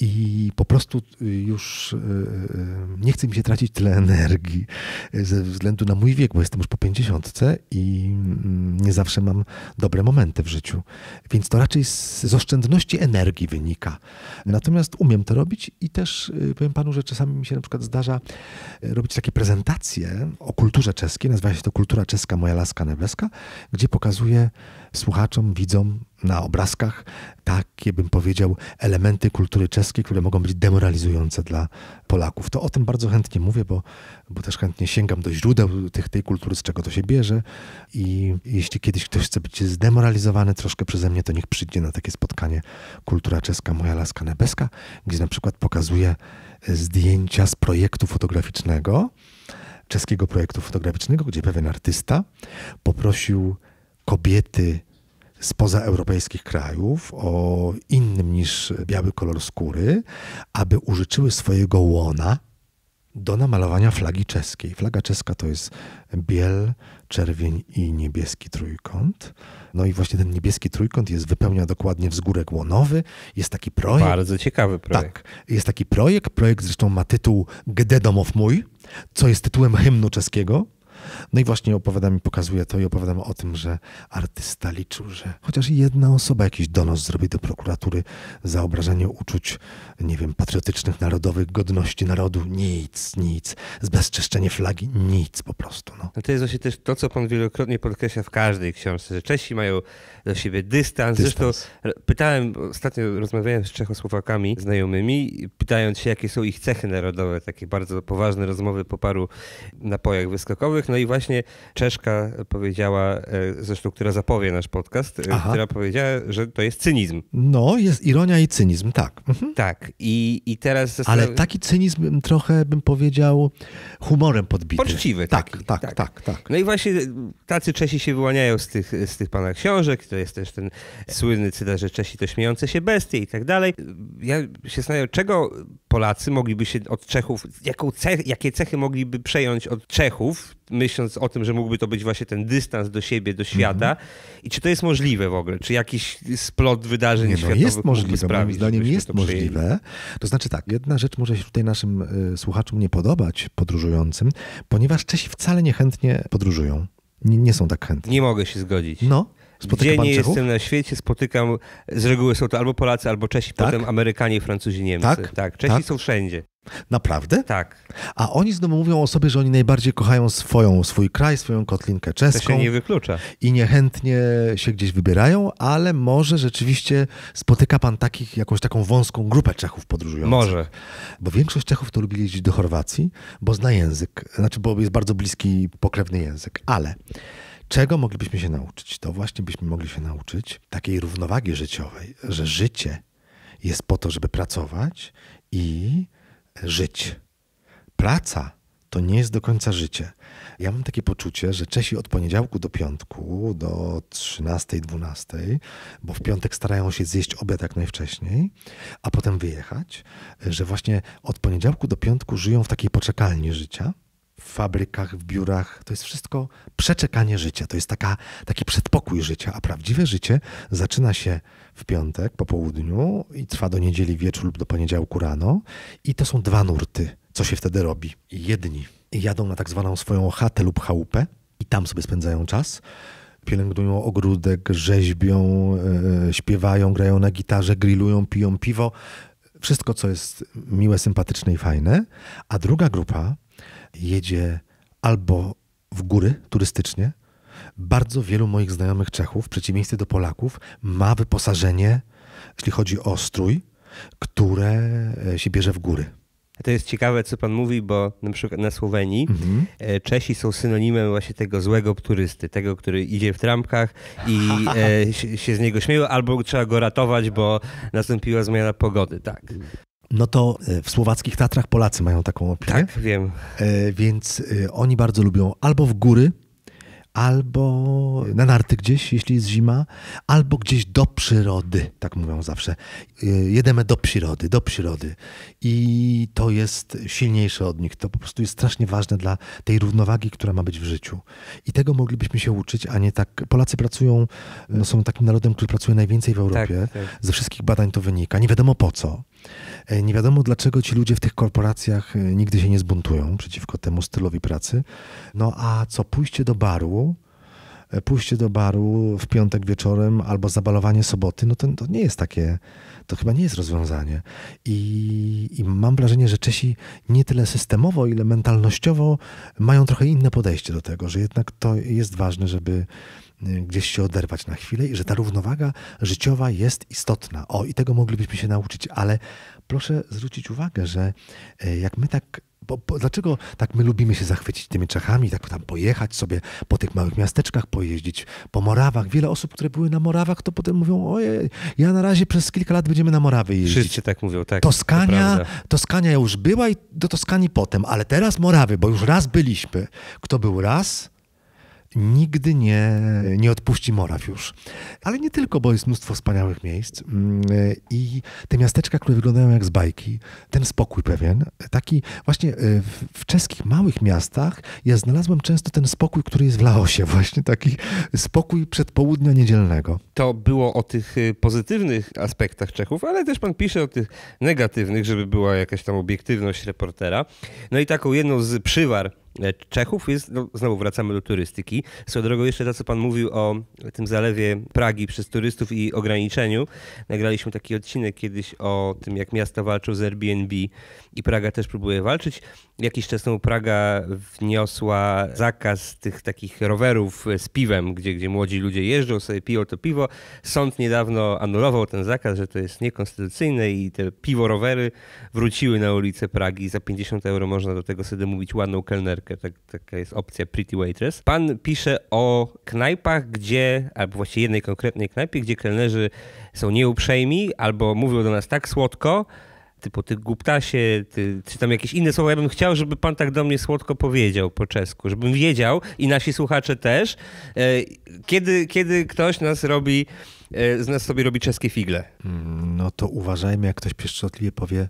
i po prostu y, już y, y, nie chce mi się tracić tyle energii ze względu na mój wiek, bo jestem już po pięćdziesiątce i mm, nie zawsze mam dobre momenty w życiu. Więc to raczej z, oszczędności energii wynika. Natomiast umiem to robić i też powiem panu, że czasami mi się na przykład zdarza robić takie prezentacje o kulturze czeskiej, nazywa się to Kultura Czeska, moja laska nebleska, gdzie pokazuję słuchaczom, widzom na obrazkach takie, bym powiedział, elementy kultury czeskiej, które mogą być demoralizujące dla Polaków. To o tym bardzo chętnie mówię, bo, bo też chętnie sięgam do źródeł tych, tej kultury, z czego to się bierze. I jeśli kiedyś ktoś chce być zdemoralizowany troszkę przeze mnie, to niech przyjdzie na takie spotkanie Kultura Czeska, Moja Laska Nebeska, gdzie na przykład pokazuje zdjęcia z projektu fotograficznego, czeskiego projektu fotograficznego, gdzie pewien artysta poprosił kobiety spoza europejskich krajów o innym niż biały kolor skóry, aby użyczyły swojego łona do namalowania flagi czeskiej. Flaga czeska to jest biel, czerwień i niebieski trójkąt. No i właśnie ten niebieski trójkąt jest wypełnia dokładnie wzgórek łonowy. Jest taki projekt. Bardzo ciekawy projekt. Tak. Jest taki projekt. Projekt zresztą ma tytuł Gde mój, co jest tytułem hymnu czeskiego. No i właśnie opowiadam i pokazuję to i opowiadam o tym, że artysta liczył, że chociaż jedna osoba jakiś donos zrobi do prokuratury za obrażenie uczuć, nie wiem, patriotycznych, narodowych, godności narodu. Nic, nic. Zbezczeszczenie flagi, nic po prostu. No. no to jest właśnie też to, co pan wielokrotnie podkreśla w każdej książce, że Czesi mają do siebie dystans. dystans. Zresztą pytałem, ostatnio rozmawiałem z Czechosłowakami znajomymi, pytając się, jakie są ich cechy narodowe, takie bardzo poważne rozmowy po paru napojach wyskokowych. No i właśnie Czeszka powiedziała, e, zresztą, która zapowie nasz podcast, e, Aha. która powiedziała, że to jest cynizm. No, jest ironia i cynizm, tak. Mhm. Tak. I, i teraz... Ale taki cynizm trochę, bym powiedział, humorem podbity. Poczciwy tak, taki. Tak, tak, tak, tak. No i właśnie tacy Czesi się wyłaniają z tych, z tych pana książek. To jest też ten słynny cytat, że Czesi to śmiejące się bestie i tak dalej. Ja się zastanawiam, czego Polacy mogliby się od Czechów, cech, jakie cechy mogliby przejąć od Czechów, myśląc o tym, że mógłby to być właśnie ten dystans do siebie, do świata. Mm -hmm. I czy to jest możliwe w ogóle? Czy jakiś splot wydarzeń Nie, no, światowych jest możliwe, sprawić, moim zdaniem jest to możliwe. To znaczy tak, jedna rzecz może się tutaj naszym y, słuchaczom nie podobać, podróżującym, ponieważ Czesi wcale niechętnie podróżują. Nie, nie, są tak chętni. Nie mogę się zgodzić. No, Spotyka Gdzie nie jestem na świecie, spotykam, z reguły są to albo Polacy, albo Czesi, tak? potem Amerykanie, Francuzi, Niemcy. Tak? tak. Czesi tak? są wszędzie. Naprawdę? Tak. A oni znowu mówią o sobie, że oni najbardziej kochają swoją, swój kraj, swoją kotlinkę czeską. To się nie wyklucza. I niechętnie się gdzieś wybierają, ale może rzeczywiście spotyka pan takich, jakąś taką wąską grupę Czechów podróżujących. Może. Bo większość Czechów to lubi jeździć do Chorwacji, bo zna język, znaczy bo jest bardzo bliski, pokrewny język. Ale Czego moglibyśmy się nauczyć? To właśnie byśmy mogli się nauczyć takiej równowagi życiowej, że życie jest po to, żeby pracować i żyć. Praca to nie jest do końca życie. Ja mam takie poczucie, że Czesi od poniedziałku do piątku, do 13, 12, bo w piątek starają się zjeść obiad jak najwcześniej, a potem wyjechać, że właśnie od poniedziałku do piątku żyją w takiej poczekalni życia w fabrykach, w biurach. To jest wszystko przeczekanie życia. To jest taka, taki przedpokój życia, a prawdziwe życie zaczyna się w piątek po południu i trwa do niedzieli wieczór lub do poniedziałku rano. I to są dwa nurty. Co się wtedy robi? Jedni jadą na tak zwaną swoją chatę lub chałupę i tam sobie spędzają czas pielęgnują ogródek, rzeźbią, yy, śpiewają, grają na gitarze, grillują, piją piwo. Wszystko, co jest miłe, sympatyczne i fajne. A druga grupa jedzie albo w góry turystycznie. Bardzo wielu moich znajomych Czechów, w przeciwieństwie do Polaków, ma wyposażenie, jeśli chodzi o strój, które e, się bierze w góry. To jest ciekawe, co pan mówi, bo na przykład na Słowenii mhm. E, Czesi są synonimem właśnie tego złego turysty, tego, który idzie w trampkach i e, się z niego śmieją, albo trzeba go ratować, bo nastąpiła zmiana pogody. Tak no to e, w słowackich Tatrach Polacy mają taką opinię. Tak, wiem. E, więc e, oni bardzo lubią albo w góry, albo na narty gdzieś, jeśli jest zima, albo gdzieś do przyrody, tak mówią zawsze. E, Jedemy do przyrody, do przyrody. I to jest silniejsze od nich. To po prostu jest strasznie ważne dla tej równowagi, która ma być w życiu. I tego moglibyśmy się uczyć, a nie tak. Polacy pracują, no są takim narodem, który pracuje najwięcej w tak, Europie. Tak, tak. Ze wszystkich badań to wynika. Nie wiadomo po co. E, nie wiadomo, dlaczego ci ludzie w tych korporacjach e, nigdy się nie zbuntują przeciwko temu stylowi pracy. No a co pójście do baru, pójście do baru w piątek wieczorem albo zabalowanie soboty, no to, to nie jest takie, to chyba nie jest rozwiązanie. I, I, mam wrażenie, że Czesi nie tyle systemowo, ile mentalnościowo mają trochę inne podejście do tego, że jednak to jest ważne, żeby y, gdzieś się oderwać na chwilę i że ta równowaga życiowa jest istotna. O, i tego moglibyśmy się nauczyć, ale proszę zwrócić uwagę, że y, jak my tak bo dlaczego tak my lubimy się zachwycić tymi Czechami, tak tam pojechać sobie po tych małych miasteczkach, pojeździć po Morawach. Wiele osób, które były na Morawach, to potem mówią, ojej, ja na razie przez kilka lat będziemy na Morawy jeździć. Wszyscy tak mówią, tak. Toskania, Toskania już była i do Toskanii potem, ale teraz Morawy, bo już raz byliśmy. Kto był raz, nigdy nie, nie odpuści Moraw już. Ale nie tylko, bo jest mnóstwo wspaniałych miejsc mm, i te miasteczka, które wyglądają jak z bajki, ten spokój pewien, taki właśnie e, w, w czeskich małych miastach ja znalazłem często ten spokój, który jest w Laosie, właśnie taki spokój przedpołudnia niedzielnego. To było o tych e, pozytywnych aspektach Czechów, ale też pan pisze o tych negatywnych, żeby była jakaś tam obiektywność reportera. No i taką jedną z przywar E, Czechów jest, no, znowu wracamy do turystyki. Swoją drogą jeszcze to, co pan mówił o tym zalewie Pragi przez turystów i ograniczeniu. Nagraliśmy taki odcinek kiedyś o tym, jak miasto walczą z Airbnb i Praga też próbuje walczyć. Jakiś czas temu Praga wniosła zakaz tych takich rowerów e, z piwem, gdzie, gdzie młodzi ludzie jeżdżą, sobie piją to piwo. Sąd niedawno anulował ten zakaz, że to jest niekonstytucyjne i te piwo rowery wróciły na ulicę Pragi. Za 50 euro można do tego sobie mówić ładną kelnerkę tak, taka jest opcja Pretty Waitress. Pan pisze o knajpach, gdzie, albo właściwie jednej konkretnej knajpie, gdzie kelnerzy są nieuprzejmi albo mówią do nas tak słodko, typu ty głuptasie, ty, czy tam jakieś inne słowa. Ja bym chciał, żeby pan tak do mnie słodko powiedział po czesku, żebym wiedział i nasi słuchacze też, e, kiedy, kiedy ktoś nas robi, e, z nas sobie robi czeskie figle. Mm, no to uważajmy, jak ktoś pieszczotliwie powie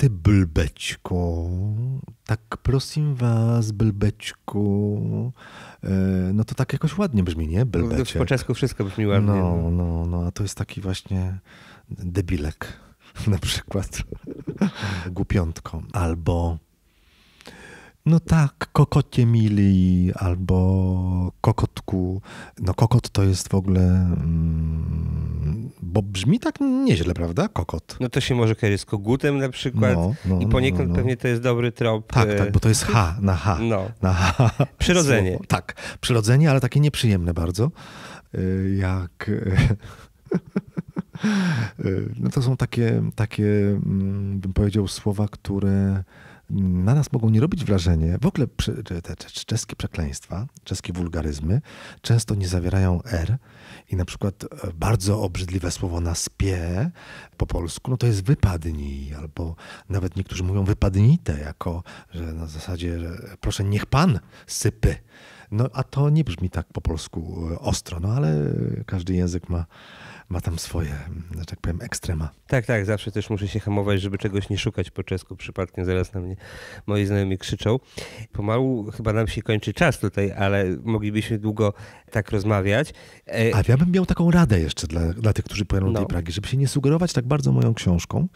ty blbeczku, tak prosim was, blbeczku. E, no to tak jakoś ładnie brzmi, nie? Blbeczek. Po czesku wszystko brzmi ładnie. No, no, no, no, a to jest taki właśnie debilek na przykład. Głupiątko. Albo no tak, kokocie mili albo kokotku. No kokot to jest w ogóle mm, bo brzmi tak nieźle, prawda? Kokot. No to się może kojarzyć z kogutem na przykład no, no, i no, poniekąd no, no, pewnie to jest dobry trop. Tak, tak, e, bo to jest H, na H. No. Na H. Przyrodzenie. Słowo. Tak, przyrodzenie, ale takie nieprzyjemne bardzo. E, jak... E, no to są takie, takie, mm, bym powiedział, słowa, które na nas mogą nie robić wrażenie. W ogóle te czeskie przekleństwa, czeskie wulgaryzmy często nie zawierają R i na przykład e, bardzo obrzydliwe słowo na spie po polsku, no to jest wypadnij, albo nawet niektórzy mówią wypadnite, jako że na zasadzie, że proszę niech pan sypy. No a to nie brzmi tak po polsku e, ostro, no ale każdy język ma ma tam swoje, że tak powiem, ekstrema. Tak, tak, zawsze też muszę się hamować, żeby czegoś nie szukać po czesku, przypadkiem zaraz na mnie moi znajomi krzyczą. Pomału chyba nam się kończy czas tutaj, ale moglibyśmy długo tak rozmawiać. E... A ja bym miał taką radę jeszcze dla, dla tych, którzy pojadą do tej no. Pragi, żeby się nie sugerować tak bardzo moją książką,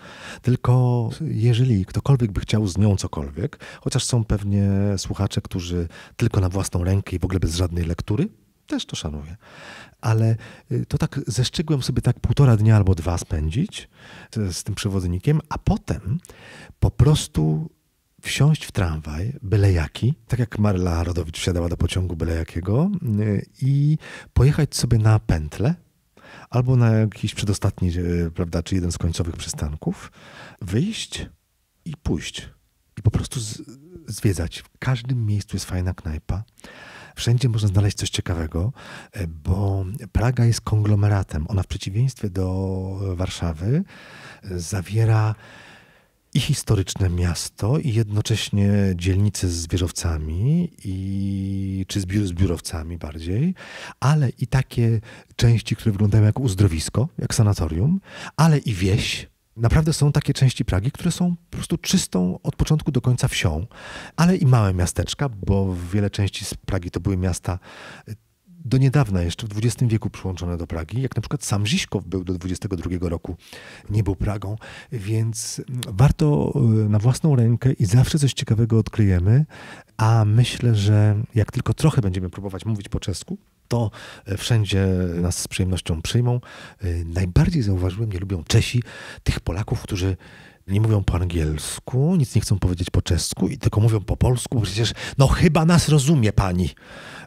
tylko jeżeli ktokolwiek by chciał z nią cokolwiek, chociaż są pewnie słuchacze, którzy tylko na własną rękę i w ogóle bez żadnej lektury, też to szanuję. Ale y, to tak ze sobie tak półtora dnia albo dwa spędzić y, z tym przewodnikiem, a potem po prostu wsiąść w tramwaj, byle jaki, tak jak Maryla Rodowicz wsiadała do pociągu byle jakiego y, i pojechać sobie na pętlę albo na jakiś przedostatni, prawda, czy jeden z końcowych przystanków, wyjść i pójść. I po prostu z, zwiedzać. W każdym miejscu jest fajna knajpa. Wszędzie można znaleźć coś ciekawego, e, bo Praga jest konglomeratem. Ona w przeciwieństwie do e, Warszawy e, zawiera i historyczne miasto, i jednocześnie dzielnice z wieżowcami, i, czy z, z biurowcami bardziej, ale i takie części, które wyglądają jak uzdrowisko, jak sanatorium, ale i wieś, Naprawdę są takie części Pragi, które są po prostu czystą od początku do końca wsią, ale i małe miasteczka, bo wiele części z Pragi to były miasta y, do niedawna, jeszcze w XX wieku przyłączone do Pragi, jak na przykład sam Ziśkow był do 22 roku, nie był Pragą, więc mm, warto y, na własną rękę i zawsze coś ciekawego odkryjemy, a myślę, że jak tylko trochę będziemy próbować mówić po czesku, to e, wszędzie nas z przyjemnością przyjmą. E, najbardziej zauważyłem, nie lubią Czesi, tych Polaków, którzy nie mówią po angielsku, nic nie chcą powiedzieć po czesku i tylko mówią po polsku, bo przecież no chyba nas rozumie pani.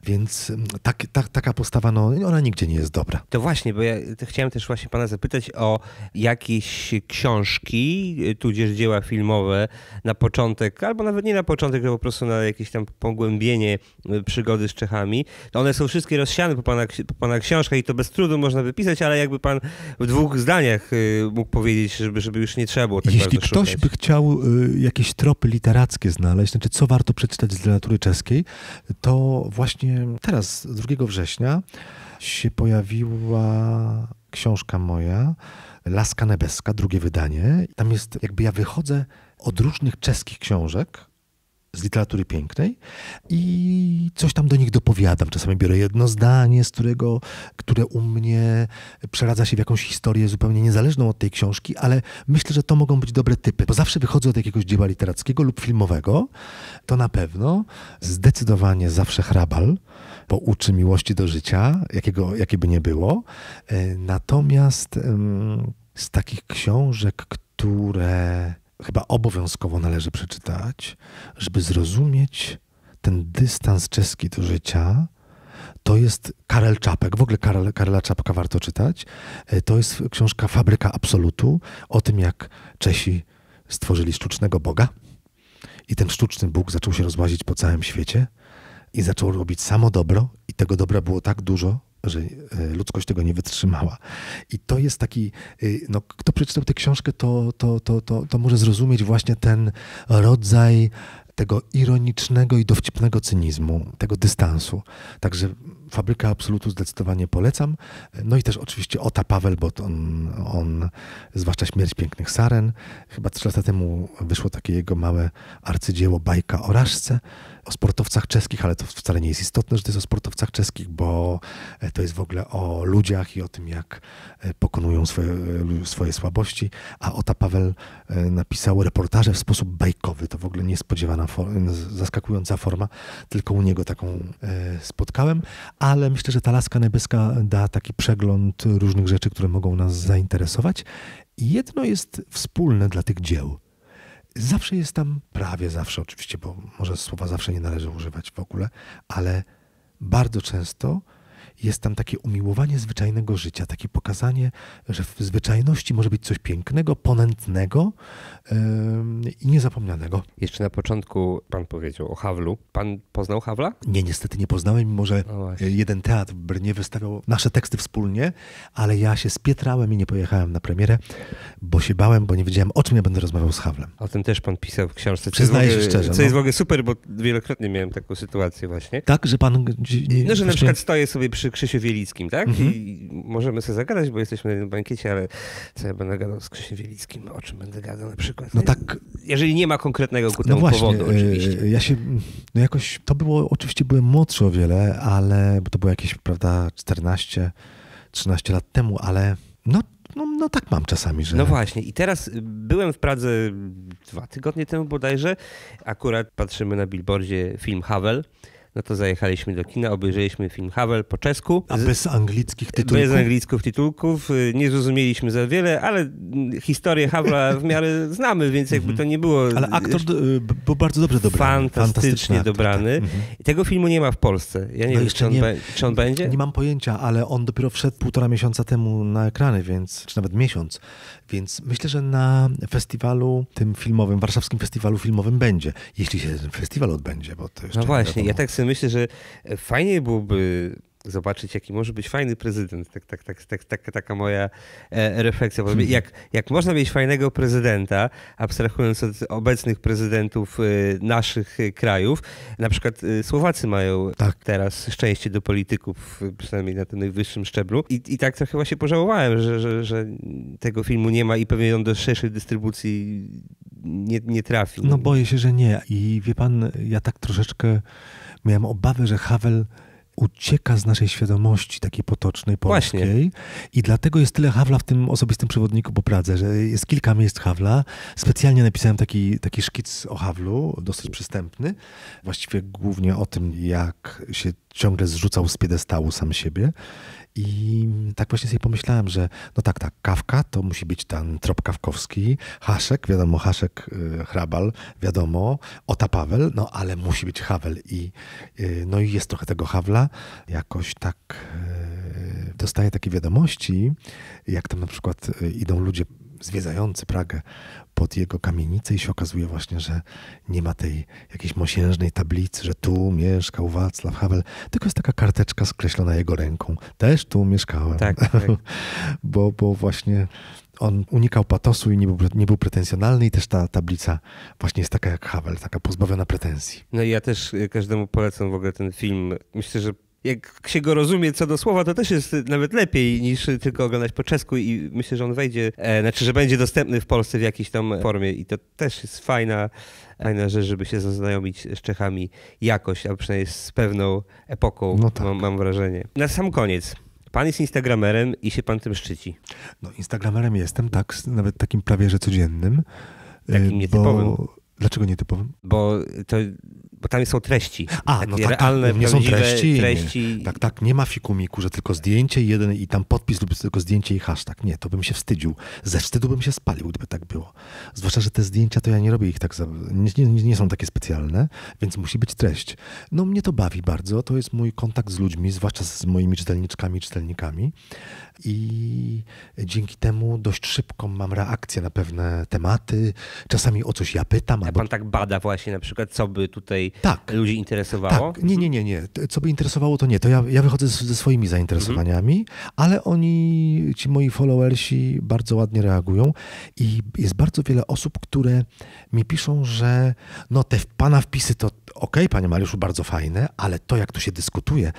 Więc mm, tak, taka postawa, no, ona nigdzie nie jest dobra. To właśnie, bo ja chciałem też właśnie pana zapytać o jakieś książki, y, tudzież dzieła filmowe na początek, albo nawet nie na początek, tylko po prostu na jakieś tam pogłębienie y, przygody z Czechami. One są wszystkie rozsiane po pana, po pana książkach i to bez trudu można wypisać, ale jakby pan w dwóch zdaniach y, mógł powiedzieć, żeby, żeby już nie trzeba było tak Jeśli ktoś szukać. by chciał jakieś tropy literackie znaleźć, znaczy co warto przeczytać z literatury czeskiej, to właśnie teraz, 2 września, się pojawiła książka moja, Laska Nebeska, drugie wydanie. Tam jest, jakby ja wychodzę od różnych czeskich książek, z literatury pięknej i coś tam do nich dopowiadam. Czasami biorę jedno zdanie, z którego, które u mnie przeradza się w jakąś historię zupełnie niezależną od tej książki, ale myślę, że to mogą być dobre typy, bo zawsze wychodzę od jakiegoś dzieła literackiego lub filmowego, to na pewno zdecydowanie zawsze Hrabal, bo uczy miłości do życia, jakiego, jakie by nie było. E, natomiast z takich książek, które chyba obowiązkowo należy przeczytać, żeby zrozumieć ten dystans czeski do życia, to jest Karel Czapek. W ogóle Karel, Karela Czapka warto czytać. E, to jest książka Fabryka Absolutu o tym, jak Czesi stworzyli sztucznego Boga. I ten sztuczny Bóg zaczął się rozłazić po całym świecie i zaczął robić samo dobro. I tego dobra było tak dużo, że e, ludzkość tego nie wytrzymała. I to jest taki, e, no, kto przeczytał tę książkę, to, to, to, to, to może zrozumieć właśnie ten rodzaj tego ironicznego i dowcipnego cynizmu, tego dystansu. Także Fabrykę Absolutu zdecydowanie polecam. No i też oczywiście Ota Paweł, bo on, on, zwłaszcza Śmierć Pięknych Saren, chyba trzy lata temu wyszło takie jego małe arcydzieło bajka o Raszce, o sportowcach czeskich, ale to wcale nie jest istotne, że to jest o sportowcach czeskich, bo e, to jest w ogóle o ludziach i o tym, jak e, pokonują swoje, e, swoje słabości. A Ota Paweł napisał reportaże w sposób bajkowy. To w ogóle niespodziewana zaskakująca, zaskakująca forma, tylko u niego taką e, spotkałem, ale myślę, że ta laska niebieska da taki przegląd różnych rzeczy, które mogą nas zainteresować. jedno jest wspólne dla tych dzieł. Zawsze jest tam, prawie zawsze oczywiście, bo może słowa zawsze nie należy używać w ogóle, ale bardzo często jest tam takie umiłowanie zwyczajnego życia, takie pokazanie, że w zwyczajności może być coś pięknego, ponętnego yy, i niezapomnianego. Jeszcze na początku pan powiedział o Hawlu. Pan poznał Hawla? Nie, niestety nie poznałem, mimo że no jeden teatr w Brnie wystawiał nasze teksty wspólnie, ale ja się spietrałem i nie pojechałem na premierę, bo się bałem, bo nie wiedziałem, o czym ja będę rozmawiał z Hawlem. O tym też pan pisał w książce. Przyznaję się szczerze. Co jest no. w ogóle super, bo wielokrotnie miałem taką sytuację właśnie. Tak, że pan... No, że na przykład stoję sobie przy przy Krzysiu Wielickim, tak? Mhm. I możemy sobie zagadać, bo jesteśmy na jednym bankiecie, ale co ja będę gadał z Krzysiem Wielickim? O czym będę gadał na przykład? No tak. Jeżeli nie ma konkretnego ku no temu no właśnie, powodu, e, oczywiście. Ja się, no jakoś, to było, oczywiście byłem młodszy o wiele, ale, bo to było jakieś, prawda, 14, 13 lat temu, ale no no, no tak mam czasami, że. No właśnie, i teraz byłem w Pradze dwa tygodnie temu bodajże. Akurat patrzymy na billboardzie film Havel no to zajechaliśmy do kina, obejrzeliśmy film Havel po czesku. A bez anglickich tytułów, Bez anglickich tytułków. Y, nie zrozumieliśmy za wiele, ale y, historię Havla w miarę znamy, więc jakby mhm. to nie było... Ale aktor y, był bardzo dobrze dobrany. Fantastycznie dobrany. Tak. tak, tak. Mhm. Tego filmu nie ma w Polsce. Ja nie no wiem, czy on, nie, czy on, będzie? Nie mam pojęcia, ale on dopiero wszedł półtora miesiąca temu na ekrany, więc, czy nawet miesiąc. Więc myślę, że na festiwalu tym filmowym, warszawskim festiwalu filmowym będzie. Jeśli się ten festiwal odbędzie, bo to jeszcze... No właśnie, ja tak sobie sobie myślę, że fajnie byłoby zobaczyć, jaki może być fajny prezydent. Tak, tak, tak, tak, tak taka moja e, refleksja. Mhm. Jak, jak można mieć fajnego prezydenta, abstrahując od obecnych prezydentów e, naszych e, krajów, na przykład Słowacy mają tak. teraz szczęście do polityków, przynajmniej na tym najwyższym szczeblu. I, i tak trochę właśnie pożałowałem, że, że, że tego filmu nie ma i pewnie on do szerszej dystrybucji nie, nie trafi. No boję się, że nie. I wie pan, ja tak troszeczkę miałem obawy, że Havel ucieka z naszej świadomości takiej potocznej, polskiej. Właśnie. I dlatego jest tyle Hawla w tym osobistym przewodniku po Pradze, że jest kilka miejsc Hawla. Specjalnie napisałem taki, taki szkic o Hawlu, dosyć przystępny. Właściwie głównie o tym, jak się ciągle zrzucał z piedestału sam siebie i tak właśnie sobie pomyślałem, że no tak, tak, kawka to musi być ten trop kawkowski, haszek, wiadomo, haszek, y, hrabal, wiadomo, Ota Paweł, no ale musi być Hawel. I, y, no i jest trochę tego Hawla, jakoś tak y, dostaję takie wiadomości, jak tam na przykład idą ludzie zwiedzający Pragę pod jego kamienicę i się okazuje właśnie, że nie ma tej jakiejś mosiężnej tablicy, że tu mieszkał Wacław Havel, tylko jest taka karteczka skreślona jego ręką. Też tu mieszkałem. Tak, tak. bo, bo właśnie on unikał patosu i nie był, nie był pretensjonalny i też ta tablica właśnie jest taka jak Havel, taka pozbawiona pretensji. No i ja też y, każdemu polecam w ogóle ten film. Myślę, że jak się go rozumie co do słowa, to też jest nawet lepiej niż tylko oglądać po czesku i myślę, że on wejdzie, e, znaczy, że będzie dostępny w Polsce w jakiejś tam formie i to też jest fajna, fajna rzecz, żeby się zaznajomić z Czechami jakoś, a przynajmniej z pewną epoką, no tak. mam, mam wrażenie. Na sam koniec. Pan jest Instagramerem i się pan tym szczyci. No, Instagramerem jestem, tak, nawet takim prawie że codziennym. Takim y, nietypowym. Bo Dlaczego nietypowym? Bo, to, bo tam są treści. A, no tak, realne, tak, nie są treści. treści. Nie. Tak, tak, nie ma fikumiku, że tylko zdjęcie jeden i tam podpis lub tylko zdjęcie i hashtag. Nie, to bym się wstydził. Ze wstydu bym się spalił, gdyby tak było. Zwłaszcza, że te zdjęcia to ja nie robię ich tak, za, nie, nie, nie, są takie specjalne, więc musi być treść. No mnie to bawi bardzo, to jest mój kontakt z ludźmi, zwłaszcza z moimi czytelniczkami, czytelnikami i dzięki temu dość szybko mam reakcję na pewne tematy, czasami o coś ja pytam. A albo... pan tak bada właśnie na przykład, co by tutaj tak, ludzi interesowało? Tak. Nie, nie, nie, nie. Co by interesowało to nie, to ja, ja wychodzę ze swoimi zainteresowaniami, mhm. ale oni, ci moi followersi bardzo ładnie reagują i jest bardzo wiele osób, osób, które mi piszą, że no te pana wpisy to ok, panie Mariuszu, bardzo fajne, ale to jak tu się dyskutuje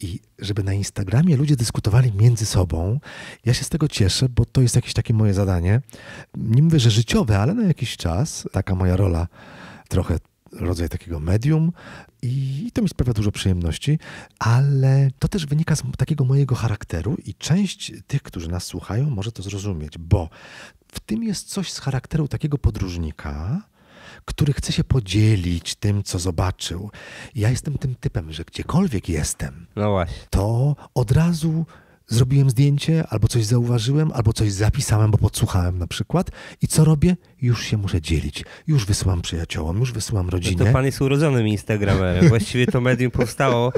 i żeby na Instagramie ludzie dyskutowali między sobą, ja się z tego cieszę, bo to jest jakieś takie moje zadanie. Nie mówię, że życiowe, ale na jakiś czas taka moja rola trochę rodzaj takiego medium i to mi sprawia dużo przyjemności, ale to też wynika z takiego mojego charakteru i część tych, którzy nas słuchają, może to zrozumieć, bo w tym jest coś z charakteru takiego podróżnika, który chce się podzielić tym, co zobaczył. Ja jestem tym typem, że gdziekolwiek jestem, no to od razu zrobiłem zdjęcie, albo coś zauważyłem, albo coś zapisałem, bo podsłuchałem na przykład. I co robię? już się muszę dzielić. Już wysyłam przyjaciołom, już wysyłam rodzinie. No to pan jest urodzonym Instagramerem. Właściwie to medium powstało.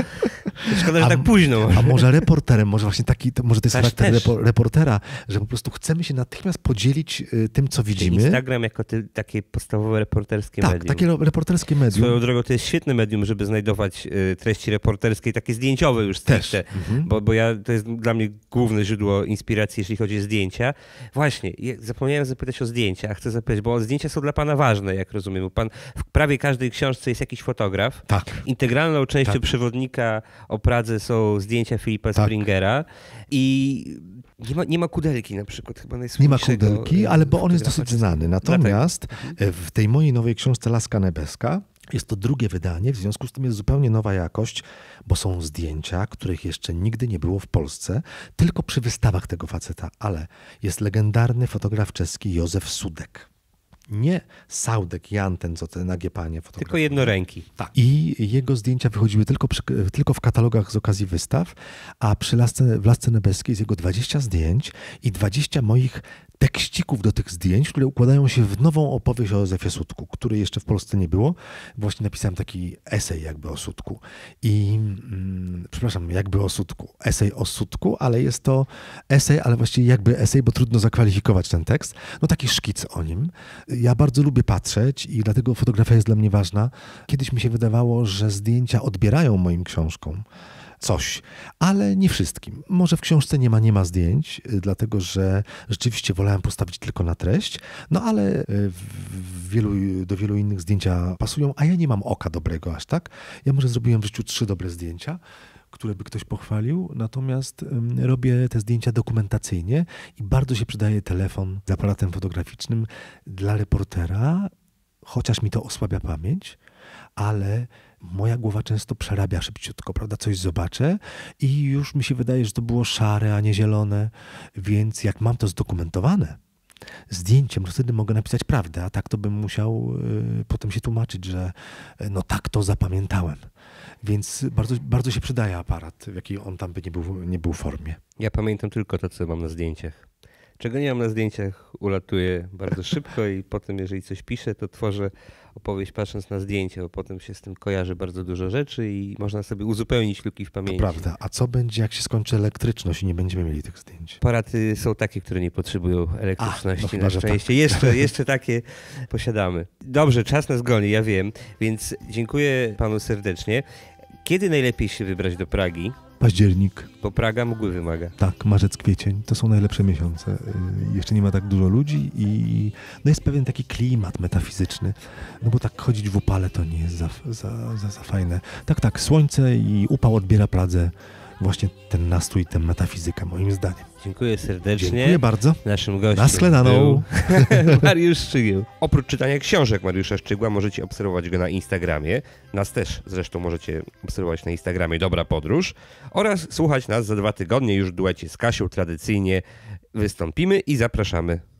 Szkoda, że a, tak późno. A może reporterem, może właśnie taki, to, może to jest charakter reportera, że po prostu chcemy się natychmiast podzielić y, tym, co Czyli widzimy. Instagram jako ty, takie podstawowe reporterskie tak, medium. Tak, takie reporterskie medium. Swoją drogą to jest świetne medium, żeby znajdować y, treści reporterskie, takie zdjęciowe już stricte, Mhm. Bo, bo ja, to jest dla mnie główne źródło inspiracji, jeśli chodzi o zdjęcia. Właśnie, zapomniałem zapytać o zdjęcia, a chcę zapytać bo zdjęcia są dla pana ważne, jak rozumiem. pan w prawie każdej książce jest jakiś fotograf. Tak. Integralną częścią tak. przewodnika o Pradze są zdjęcia Filipa tak. Springera i nie ma, nie ma kudelki na przykład chyba Nie ma kudelki, y, ale bo on jest dosyć znany. Natomiast e, w tej mojej nowej książce Laska Nebeska jest to drugie wydanie, w związku z tym jest zupełnie nowa jakość, bo są zdjęcia, których jeszcze nigdy nie było w Polsce, tylko przy wystawach tego faceta, ale jest legendarny fotograf czeski Józef Sudek nie Saudek, Janten, co te nagie panie fotografowały. Tylko jednoręki. Tak. I jego zdjęcia wychodziły tylko, przy, tylko w katalogach z okazji wystaw, a przy lasce, w Lasce Nebeskiej jest jego 20 zdjęć i 20 moich tekścików do tych zdjęć, które układają się w nową opowieść o Józefie Sutku, której jeszcze w Polsce nie było. Właśnie napisałem taki esej jakby o Sutku. I mm, przepraszam, jakby o Sutku. Esej o Sutku, ale jest to esej, ale właściwie jakby esej, bo trudno zakwalifikować ten tekst. No taki szkic o nim. Ja bardzo lubię patrzeć i dlatego fotografia jest dla mnie ważna. Kiedyś mi się wydawało, że zdjęcia odbierają moim książkom coś. Ale nie wszystkim. Może w książce nie ma, nie ma zdjęć, y, dlatego że rzeczywiście wolałem postawić tylko na treść, no ale y, wielu, do wielu innych zdjęcia pasują, a ja nie mam oka dobrego aż tak. Ja może zrobiłem w życiu trzy dobre zdjęcia które by ktoś pochwalił, natomiast robię te zdjęcia dokumentacyjnie i bardzo się przydaje telefon z aparatem fotograficznym dla reportera, chociaż mi to osłabia pamięć, ale moja głowa często przerabia szybciutko, prawda? Coś zobaczę i już mi się wydaje, że to było szare, a nie zielone, więc jak mam to zdokumentowane, zdjęciem, to wtedy mogę napisać prawdę, a tak to bym musiał y, potem się tłumaczyć, że y, no tak to zapamiętałem. Więc bardzo, bardzo się przydaje aparat, w jakiej on tam by nie był, nie był formie. Ja pamiętam tylko to, co mam na zdjęciach. Czego nie mam na zdjęciach, ulatuję bardzo szybko i potem, jeżeli coś piszę, to tworzę opowieść patrząc na zdjęcie, bo potem się z tym kojarzy bardzo dużo rzeczy i można sobie uzupełnić luki w pamięci. To prawda. A co będzie, jak się skończy elektryczność i nie będziemy mieli tych zdjęć? Aparaty są takie, które nie potrzebują elektryczności Ach, no na szczęście. Tak. Jeszcze, jeszcze takie posiadamy. Dobrze, czas nas goni, ja wiem, więc dziękuję panu serdecznie. Kiedy najlepiej się wybrać do Pragi? Październik. Bo Praga mgły wymaga. Tak, marzec, kwiecień. To są najlepsze miesiące. Y, jeszcze nie ma tak dużo ludzi i no jest pewien taki klimat metafizyczny. No bo tak chodzić w upale to nie jest za, za, za, za fajne. Tak, tak, słońce i upał odbiera Pradze właśnie ten nastrój, tę metafizyka moim zdaniem. Dziękuję serdecznie. Dziękuję bardzo. Naszym gościem Naskledaną. Mariusz Szczygieł. Oprócz czytania książek Mariusza Szczygła możecie obserwować go na Instagramie. Nas też zresztą możecie obserwować na Instagramie Dobra Podróż oraz słuchać nas za dwa tygodnie już w duecie z Kasią tradycyjnie wystąpimy i zapraszamy.